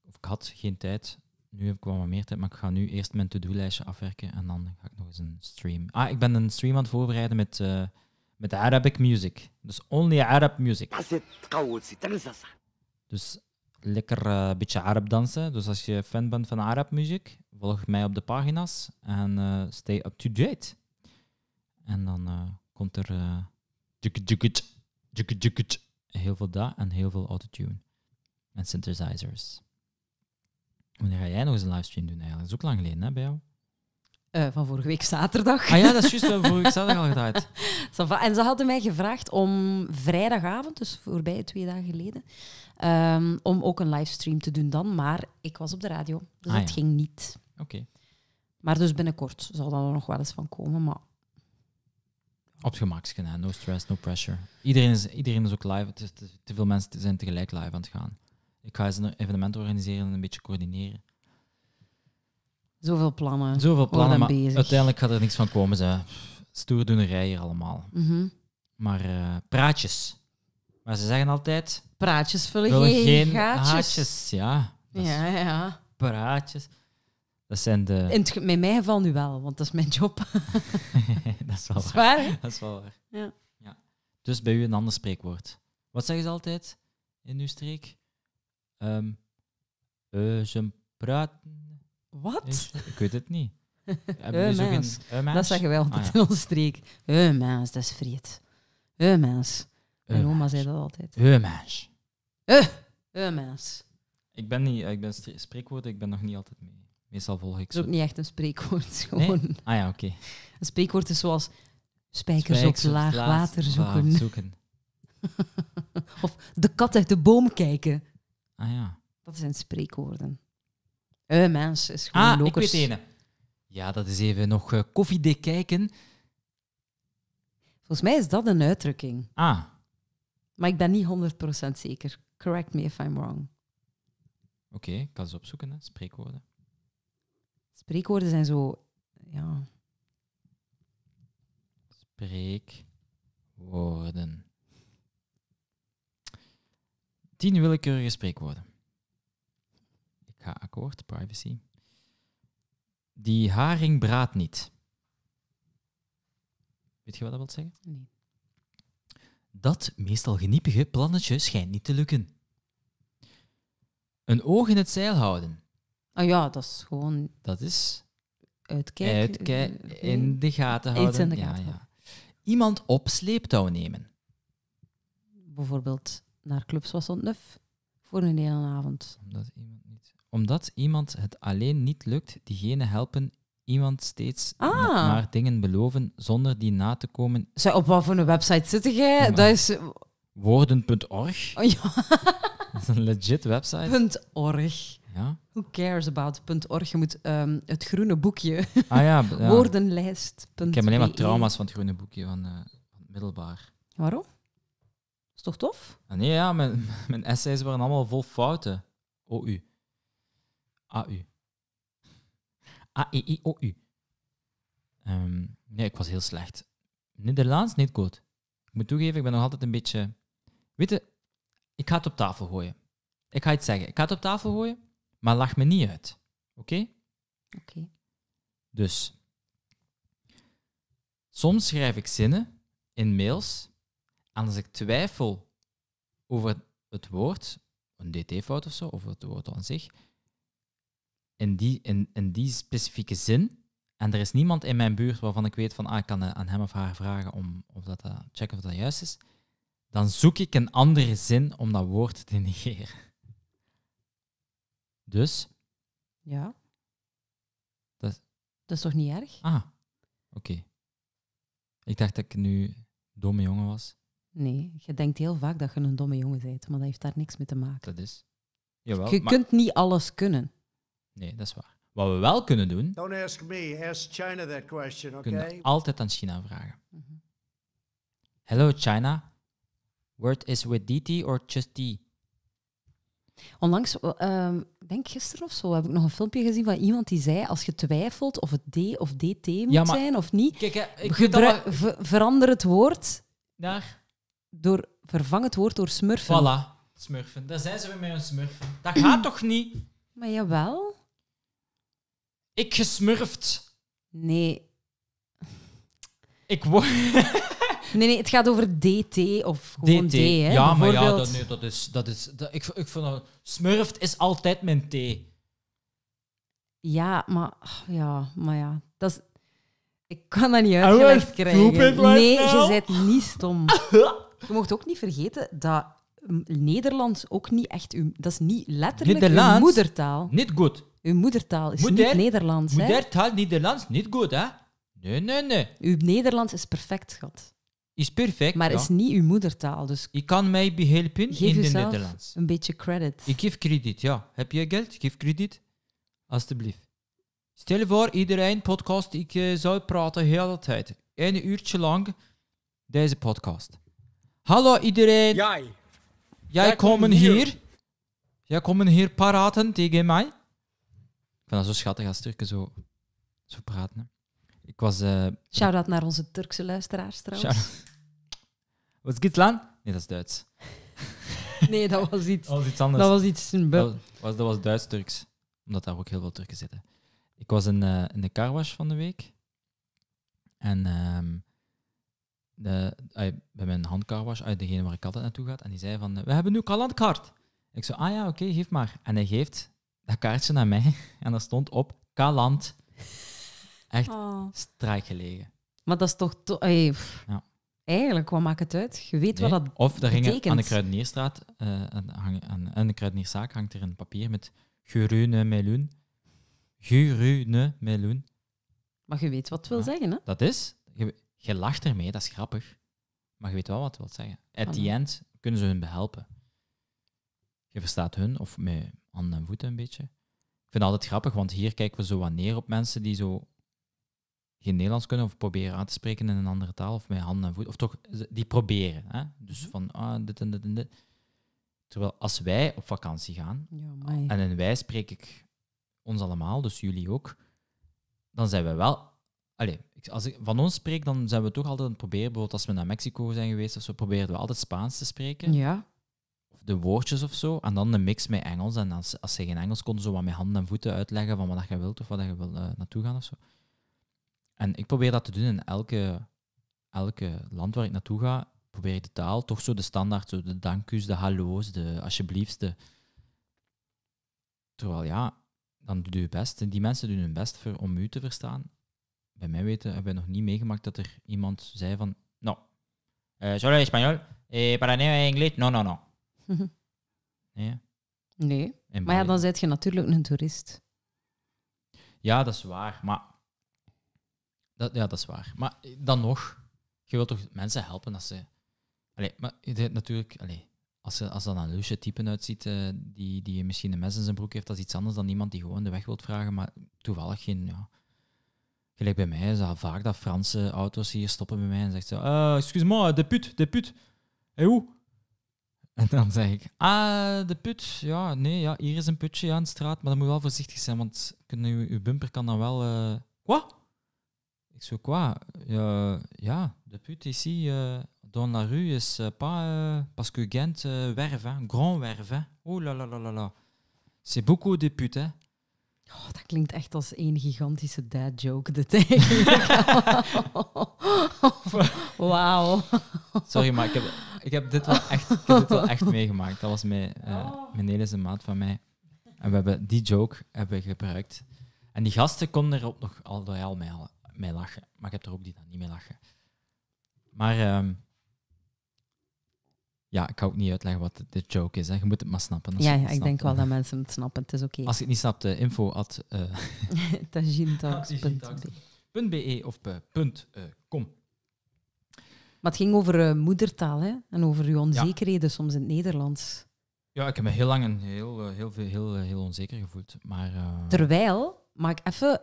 of ik had geen tijd nu heb ik wel wat meer tijd, maar ik ga nu eerst mijn to-do-lijstje afwerken en dan ga ik nog eens een stream. Ah, ik ben een stream aan het voorbereiden met, eh, met Arabic music. Dus only Arab music. Dus lekker eh, een beetje Arab dansen. Dus als je fan bent van Arab music, volg mij op de pagina's en uh, stay up to date. En dan komt er heel veel da en heel veel autotune en synthesizers. Wanneer ga jij nog eens een livestream doen eigenlijk? Dat is ook lang geleden hè, bij jou. Eh, van vorige week zaterdag. Ah ja, dat is juist van [laughs] vorige zaterdag al gedaan. [laughs] en ze hadden mij gevraagd om vrijdagavond, dus voorbij twee dagen geleden, ehm, om ook een livestream te doen dan. Maar ik was op de radio, dus dat ah ging niet. Oké. Maar dus binnenkort zal dan er nog wel eens van komen. Maar... Op het no stress, no pressure. Iedereen is, iedereen is ook live. te, veel mensen zijn tegelijk live aan het gaan. Ik ga eens een evenement organiseren en een beetje coördineren. Zoveel plannen. Zoveel plannen, maar bezig. uiteindelijk gaat er niks van komen. Ze. Stoerdoenerij hier allemaal. Mhm. Maar eh, praatjes. Maar ze zeggen altijd... Praatjes vullen, vullen geen, gaatjes. haatjes. Ja, ja, ja. Praatjes. Dat zijn de... In met mij geval nu wel, want dat is mijn job. [laughs] [laughs] dat is wel dat is waar. dat is wel waar. Ja. ja. Dus bij u een ander spreekwoord. Wat zeggen ze altijd in uw streek? Um, uh, ze praten. Wat? Ik weet het niet. [laughs] Eumens. Uh, dat zeggen wij altijd ah, ja. in onze streek. mens, dat is Eh mens. Mijn oma zei dat altijd. eh mens. Ik ben niet, ik ben spreekwoord, ik ben nog niet altijd mee. Meestal volg ik ze. Het is ook niet echt een spreekwoord, [laughs] gewoon. Nee? Ah ja, oké. Okay. Een spreekwoord is zoals spijkers, op laag, laag water zoeken. zoeken. [laughs] of de kat uit de boom kijken. Ah ja. Dat zijn spreekwoorden. Een eh, mens is gewoon ah, ik weet ene. Ja, dat is even nog uh, koffiedik kijken. Volgens mij is dat een uitdrukking. Ah. Maar ik ben niet 100% zeker. Correct me if I'm wrong. Oké, ik kan ze opzoeken, hè. spreekwoorden. Spreekwoorden zijn zo. Ja. Spreekwoorden. Tien willekeurige spreekwoorden. Ik ga akkoord, privacy. Die haring braadt niet. Weet je wat dat wil zeggen? Nee. Dat meestal geniepige plannetje schijnt niet te lukken. Een oog in het zeil houden. Ah ja, dat is gewoon. Dat is. Uitkijken. Uitkijken. Eh, eh, in de gaten houden. Ja, ja. Iemand op sleeptouw nemen. Bijvoorbeeld naar clubs was ontnuf voor een hele avond. Omdat iemand, niet... Omdat iemand het alleen niet lukt, diegene helpen iemand steeds ah. maar dingen beloven zonder die na te komen. Zij, op wat voor een website zit jij? dat is... Woorden.org. Oh, ja. [laughs] Dat is een legit website. .org. Ja. Who cares about .org? Je moet ehm, het groene boekje. Ah ja. [laughs] Woordenlijst. Ik heb alleen maar e. trauma's van het groene boekje van, eh, van middelbaar. Waarom? is toch tof? Ah, nee, ja, mijn, [laughs] mijn essays waren allemaal vol fouten. O u, A-E-I-O-U. E um, ehm, nee, ik was heel slecht. Nederlands niet goed. Ik moet toegeven, ik ben nog altijd een beetje... Weet je, ik ga het op tafel gooien. Ik ga het zeggen. Ik ga het op tafel gooien, maar lach me niet uit. Oké? Oké. Dus... Soms schrijf ik zinnen in mails als ik twijfel over het woord, een dt-fout of zo, of het woord aan zich, in die, in, in die specifieke zin, en er is niemand in mijn buurt waarvan ik weet van ah, ik kan aan hem of haar vragen om of dat, uh, checken of dat juist is, dan zoek ik een andere zin om dat woord te negeren. Dus? Ja. Dat, dat is toch niet erg? Ah, oké. Ik dacht dat ik nu domme jongen was. Nee, je denkt heel vaak dat je een domme jongen bent, maar dat heeft daar niks mee te maken. Dat is. Jawel, je kunt niet alles kunnen. Nee, dat is waar. Wat we wel kunnen doen. Don't ask me, ask China that question, okay? Kunnen altijd aan China vragen. Mhm. Hello China. Word is with DT or just D? Onlangs, ehm, ik denk gisteren of zo, heb ik nog een filmpje gezien van iemand die zei: als je twijfelt of het D of DT moet zijn of niet, kijk, ik verander het woord naar door, vervang het woord door smurfen. Voilà, smurfen. Daar zijn ze weer met een smurfen. Dat gaat toch niet? Maar jawel. Ik gesmurfd. Nee. Ik word... [laughs] Nee, nee, het gaat over DT of gewoon DT. hè, ja, maar ja, dat, dat is... Dat is ik, ik vond dat... Smurft is altijd mijn T. Ja, maar... Oh, ja, maar ja. Dat is, ik kan dat niet uitgelegd krijgen. Nee, je bent niet stom. [laughs] Je mocht ook niet vergeten dat Nederlands ook niet echt... Uw, dat is niet letterlijk uw moedertaal. Niet goed. Uw moedertaal is niet Nederlands. Moedertaal Nederlands, niet goed, hè? Nee, nee, nee. Uw Nederlands is perfect, schat. Is perfect, Maar is niet uw moedertaal, dus... Ik kan mij behelpen in het Nederlands. een beetje credit. Ik geef krediet, ja. Heb je geld? Ik geef krediet. Alsjeblieft. Stel voor, iedereen podcast, ik uh, zou praten heel de tijd. Een uurtje lang deze podcast. Hallo iedereen. Jij. Jij, komen hier. Jij komen hier praten tegen mij. Ik vind dat zo schattig als Turken zo, zo praten. Ik was... Uh, Shout-out naar onze Turkse luisteraars trouwens. Wat is Gitlan? Nee, dat is Duits. [laughs] nee, dat was iets... Dat was iets anders. Dat was iets... Dat dat was Duits-Turks. Omdat daar ook heel veel Turken zitten. Ik was in, uh, in de carwash van de week. En... Ehm, eh, bij mijn handcar was, uit degene waar ik altijd naartoe gaat. En die zei van, we hebben nu Kalandkaart. Ik zei, ah ja, oké, geef maar. En hij geeft dat kaartje naar mij. [laughs] En dat stond op Kaland. Echt oh. gelegen. Maar dat is toch... To ja. Eigenlijk, wat maakt het uit? Je weet wat dat Of daar ging aan de Kruidenierstraat, uh, eh, aan, aan, de Kruidenierzaak, hangt er een papier met Gerune Meloen. Gerune Meloen. Maar je weet wat het wil zeggen, hè? Dat is je lacht ermee, dat is grappig. Maar je weet wel wat je wilt zeggen. At the end kunnen ze hun behelpen. Je verstaat hun, of met handen en voeten een beetje. Ik vind het altijd grappig, want hier kijken we zo wat neer op mensen die zo geen Nederlands kunnen of proberen aan te spreken in een andere taal of met handen en voeten. Of toch, die proberen. Hè? Dus mhm. van ah, dit en dit en dit. Terwijl als wij op vakantie gaan, en in wij spreek ik ons allemaal, dus jullie ook, dan zijn we wel. Allee, als ik van ons spreek, dan zijn we toch altijd aan het proberen, bijvoorbeeld als we naar Mexico zijn geweest of zo, proberen we altijd Spaans te spreken. Ja. Of de woordjes of zo. En dan de mix met Engels. En als, als ze geen Engels konden, zo wat met handen en voeten uitleggen van wat je wilt of wat je wil eh, naartoe gaan of zo. En ik probeer dat te doen in elke, elke land waar ik naartoe ga. Probeer ik de taal, toch zo de standaard, zo de dankus, de hallo's, de alsjeblieft. De... Terwijl ja, dan doe je best. En die mensen doen hun best voor, om u te verstaan bij mij weten, hebben we nog niet meegemaakt dat er iemand zei van, no, uh, solo español, eh, para neo inglés, no, no, no. [laughs] nee. Nee. Maar ja, dan zit je natuurlijk een toerist. Ja, dat is waar, maar... Dat, ja, dat is waar. Maar dan nog, je wilt toch mensen helpen als ze... Allee, maar natuurlijk... Allee, als, ze, als dan een lusje type uitziet uh, die, die misschien een mes in zijn broek heeft, dat is iets anders dan iemand die gewoon de weg wilt vragen, maar toevallig geen... Ja, Gelijk bij mij is dat vaak dat Franse auto's hier stoppen bij mij en zegt zo... Uh, eh, excuse moi, de put, de put. Hé, hoe? En dan zeg ik... Ah, de put. Ja, nee, ja, hier is een putje aan de straat, maar dat moet wel voorzichtig zijn, want je uw bumper kan dan wel... Uh... Wat? Ik zo, qua? ja, de put ici, eh, dans la rue, is pas parce que Gent, werf, hein, grand werf. Hein. Oh la la la la la. C'est beaucoup de put, hè. Oh, dat klinkt echt als één gigantische dad joke, dit [laughs] Wauw. Sorry, maar ik heb, ik, heb dit wel echt, ik heb dit wel echt meegemaakt. Dat was mijn, eh, oh. mijn hele maat van mij. En we hebben die joke hebben gebruikt. En die gasten konden erop nog al, al mee, mee lachen. Maar ik heb er ook die dan niet mee lachen. Maar ehm, ja, ik ga ook niet uitleggen wat de joke is. Hè. Je moet het maar snappen. Ja, ja, ik denk wel dat mensen het snappen. Het is oké. Als je het niet snapt, uh, info at... Uh, [laughs] of eh, punt, .com. Maar het ging over moedertaal hè? en over uw onzekerheden soms in het Nederlands. Ja, ik heb me heel lang en heel, heel, heel, heel, heel onzeker gevoeld. Maar, Terwijl, mag ik even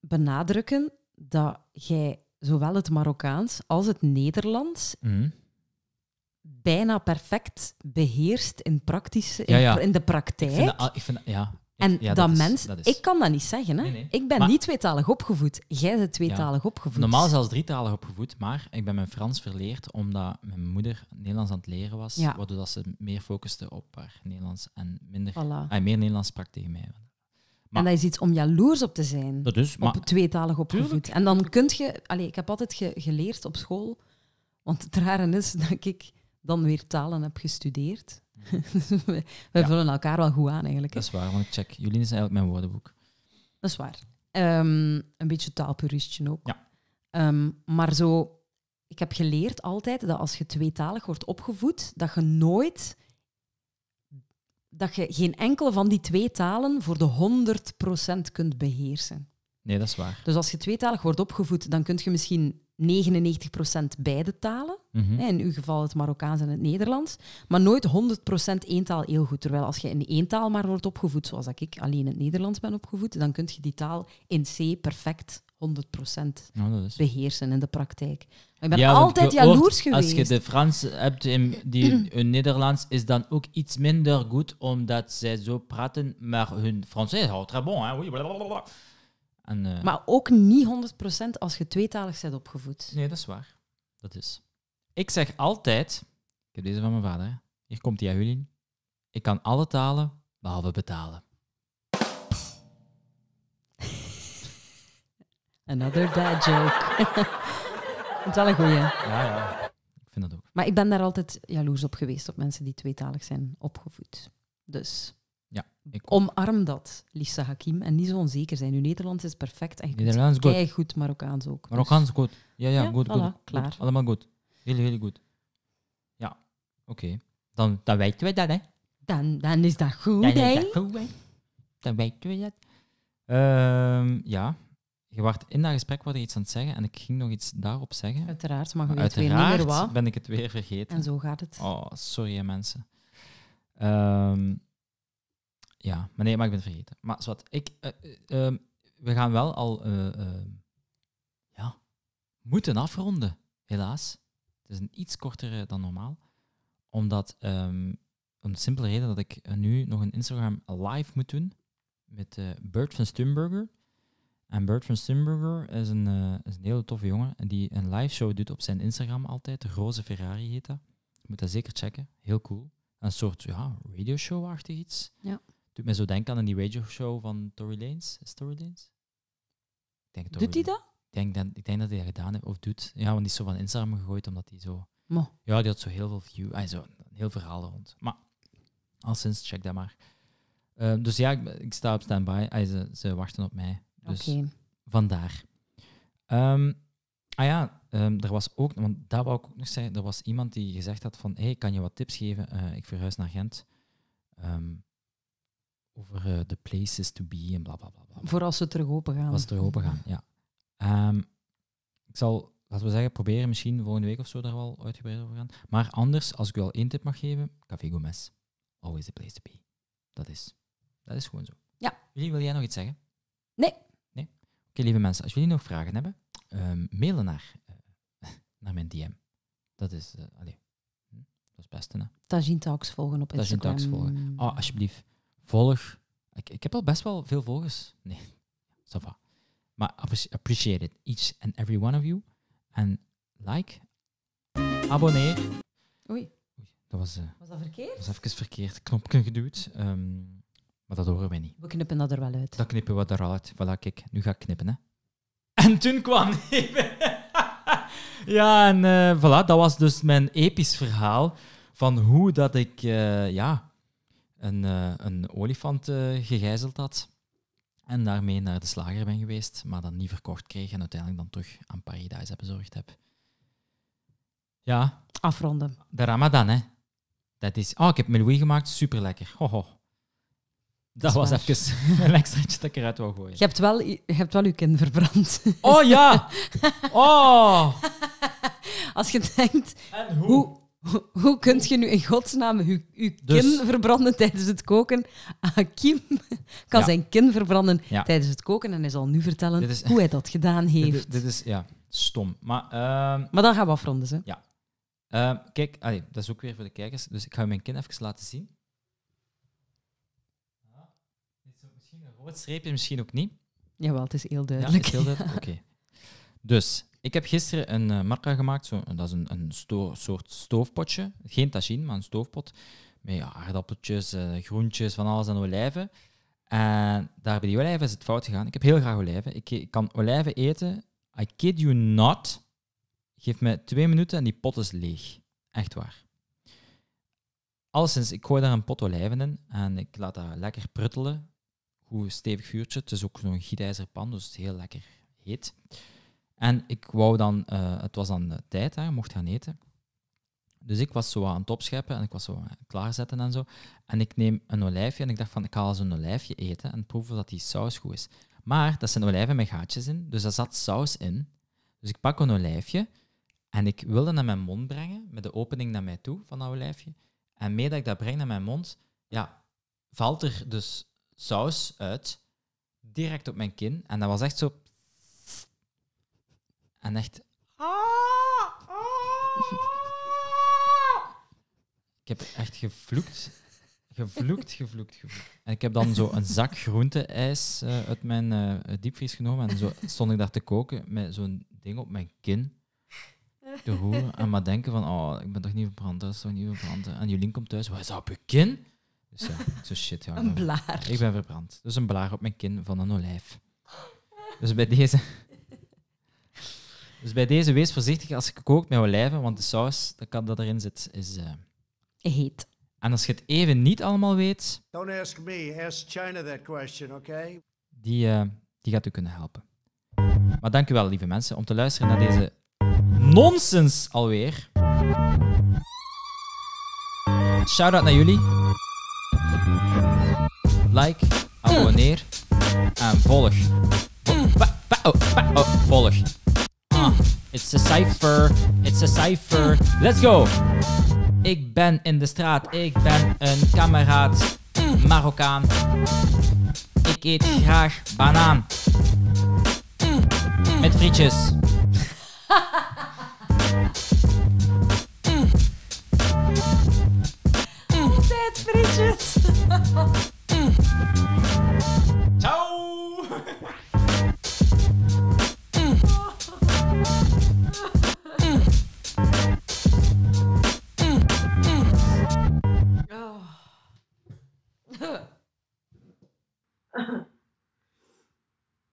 benadrukken dat jij zowel het Marokkaans als het Nederlands mhm bijna perfect beheerst in, praktische, in de praktijk. Ik ik vind ja. En dat, dat mens, ik kan dat niet zeggen. Hè? Ik ben niet tweetalig opgevoed. Jij bent tweetalig opgevoed. Normaal zelfs drietalig opgevoed, maar ik ben mijn Frans verleerd omdat mijn moeder Nederlands aan het leren was, waardoor dat ze meer focuste op haar Nederlands en minder, voilà. meer Nederlands sprak tegen mij. Maar, en dat is iets om jaloers op te zijn, dat is, maar, op tweetalig opgevoed. En dan kun je... Allez, ik heb altijd geleerd op school, want het rare is dat ik dan weer talen heb gestudeerd. Mm. [laughs] Dus we, vullen elkaar wel goed aan eigenlijk. Dat is waar, want ik check. Jullie is eigenlijk mijn woordenboek. Dat is waar. Ehm, een beetje taalpuristje ook. Ja. Ehm, maar zo, ik heb geleerd altijd dat als je tweetalig wordt opgevoed, dat je nooit, dat je geen enkele van die twee talen voor de 100% kunt beheersen. Nee, dat is waar. Dus als je tweetalig wordt opgevoed, dan kun je misschien 99% beide talen. Mhm. In uw geval het Marokkaans en het Nederlands. Maar nooit 100% één taal heel goed. Terwijl als je in één taal maar wordt opgevoed, zoals ik alleen het Nederlands ben opgevoed, dan kun je die taal in C perfect 100% beheersen in de praktijk. ik ben altijd jaloers geweest. Als je de Frans hebt in, die, [clears throat] hun Nederlands is dan ook iets minder goed, omdat zij zo praten, maar hun Frans is très bon. Hè? Oui, eh, maar ook niet 100% als je tweetalig bent opgevoed. Nee, dat is waar. Dat is. Ik zeg altijd, ik heb deze van mijn vader, hier komt die in. Ik kan alle talen behalve betalen. [laughs] Another dad joke. [laughs] Dat is wel een goeie. Ja, ja. Ik vind dat ook. Maar ik ben daar altijd jaloers op geweest, op mensen die tweetalig zijn opgevoed. Dus ja, Omarm dat, Lisa Hakim, en niet zo onzeker zijn. Uw Nederlands is perfect en je Nederlands kunt goed Marokkaans ook. Dus- Marokkaans goed. Ja, ja, goed, goed, klaar. Goed. Allemaal goed. Heel, heel goed. Ja, oké. Dan, dan weten we dat, hè. Dan, dan is dat goed, hè. Dan weten we dat. Ehm, ja, je wacht in dat gesprek wat iets aan het zeggen en ik ging nog iets daarop zeggen. Uiteraard, maar je weet weer niet meer wat. ben ik het weer vergeten. En zo gaat het. Oh, sorry, mensen. Ehm, ja, maar nee, maar ik ben vergeten. Maar zwart, ik, eh, eh, ehm, we gaan wel al eh, ehm, ja, moeten afronden, helaas. Het is een iets korter dan normaal. Omdat, ehm, om de simpele reden dat ik nu nog een Instagram live moet doen met Bert van Stumberger. En Bert van Stumberger is een, is een hele toffe jongen die een live show doet op zijn Instagram altijd. De Roze Ferrari heet dat. Je moet dat zeker checken. Heel cool. Een soort ja, radioshow-achtig iets. Ja doet mij zo denken aan een radio show van Tory Lanez. Is Tory Lanez? Denk Tory doet hij dat? Ik denk, dat? ik denk dat hij dat gedaan heeft, of doet. Ja, want die is zo van Instagram gegooid, omdat hij zo... Ja, die had zo heel veel view. Ah, zo, een heel verhaal rond. Maar, al sinds, check dat maar. Ehm, dus ja, ik, sta op standby. Ah, ze, wachten op mij. Dus vandaar. Ehm, ah ja, um, er was ook, want dat wou ik ook nog zeggen, er was iemand die gezegd had van, hey, kan je wat tips geven? Eh, ik verhuis naar Gent. Um, over uh, the places to be en bla bla bla. Voor als ze terug open gaan. Als we terug open gaan, ja. Ehm, ik zal, laten we zeggen, proberen misschien volgende week of zo daar wel uitgebreid over gaan. Maar anders, als ik u al één tip mag geven, Café Gomez. Always the place to be. Dat is, dat is gewoon zo. Ja. Jullie, wil jij nog iets zeggen? Nee. Nee? Oké, lieve mensen, als jullie nog vragen hebben, um, mailen naar, eh, [laughs] naar mijn DM. Dat is, uh, dat is het beste. Hè? Talks volgen op Instagram. Tajin Talks volgen. Oh, alsjeblieft volg. Ik, ik heb al best wel veel volgers. Nee, ça va. Maar appreciate it, each and every one of you. En like, abonneer. Oei. Oei dat was, eh, was dat verkeerd? was even verkeerd. Knopje geduwd. Ehm, maar dat horen wij niet. We knippen dat er wel uit. Dat knippen we er al uit. Voilà, kijk, nu ga ik knippen. Hè. [laughs] En toen kwam [laughs] ja, en eh, voilà, dat was dus mijn episch verhaal van hoe dat ik, eh, ja, een, eh, een olifant eh, gegijzeld had. En daarmee naar de slager ben geweest, maar dat niet verkocht kreeg en uiteindelijk dan terug aan Paradise bezorgd heb. Ja. Afronden. De Ramadan, hè. Dat is... Oh, ik heb meloui gemaakt, super lekker. Hoho. Dat, was even [laughs] een extraatje dat ik eruit wou gooien. Je hebt wel je, hebt wel uw kin verbrand. Oh ja! [laughs] Oh! Als je denkt... En hoe hoe kunt je nu in godsnaam uw, uw dus- kin verbranden tijdens het koken? Hakim ah, kan zijn kin verbranden tijdens het koken en hij zal nu vertellen hoe hij dat gedaan heeft. Dit, is ja, stom. Maar, ehm, maar dan gaan we afronden. Hè? Ja. Ehm, kijk, dat is ook weer voor de kijkers. Dus ik ga mijn kin even laten zien. Ja. Ah, misschien een rood streepje, misschien ook niet. Jawel, het is heel duidelijk. Ja, [laughs] Oké. Dus ik heb gisteren een uh, marca gemaakt. Zo, dat is een, een soort stoofpotje. Geen tagine, maar een stoofpot. Met ja, aardappeltjes, eh, groentjes, van alles en olijven. En daar bij die olijven is het fout gegaan. Ik heb heel graag olijven. Ik, ik kan olijven eten. I kid you not. Geef me twee minuten en die pot is leeg. Echt waar. Alleszins, ik gooi daar een pot olijven in en ik laat dat lekker pruttelen. Goed stevig vuurtje. Het is ook zo'n gietijzerpan, dus het is heel lekker heet. En ik wou dan, eh, het was dan eh, tijd, hè, mocht gaan eten. Dus ik was zo aan het opscheppen en ik was zo aan eh, het klaarzetten en zo. En ik neem een olijfje en ik dacht van, ik ga zo'n olijfje eten en proeven dat die saus goed is. Maar dat zijn olijven met gaatjes in, dus daar zat saus in. Dus ik pak een olijfje en ik wilde naar mijn mond brengen, met de opening naar mij toe van dat olijfje. En mee dat ik dat breng naar mijn mond, ja, valt er dus saus uit, direct op mijn kin. En dat was echt zo en echt. Ah, ah. Ik heb echt gevloekt. Gevloekt, gevloekt, gevloekt. En ik heb dan zo een zak groenteijs eh, uit mijn eh, eh, diepvries genomen. En zo stond ik daar te koken met zo'n ding op mijn kin. Te roeren. En maar denken van, oh, ik ben toch niet verbrand, dat is toch niet verbrand. En Jolien komt thuis, wat is dat op je kin? Dus ja, zo shit. een blaar. Ik ben verbrand. Dus een blaar op mijn kin van een olijf. Dus bij deze... Dus bij deze, wees voorzichtig als je kookt met lijven, want de saus dat, kan, dat erin zit is... Eh, Heet. En als je het even niet allemaal weet... Don't ask me, ask China that question, Die, eh, die gaat u kunnen helpen. Maar dank u wel, lieve mensen, om te luisteren naar deze nonsens alweer. Shout-out naar jullie. Like, abonneer en volg. Oh, oh, volg. It's a cipher. It's a cipher. Let's go. Ik ben in de straat. Ik ben een kameraad. Marokkaan. Ik eet graag banaan. Met frietjes. [laughs] Met frietjes. [laughs]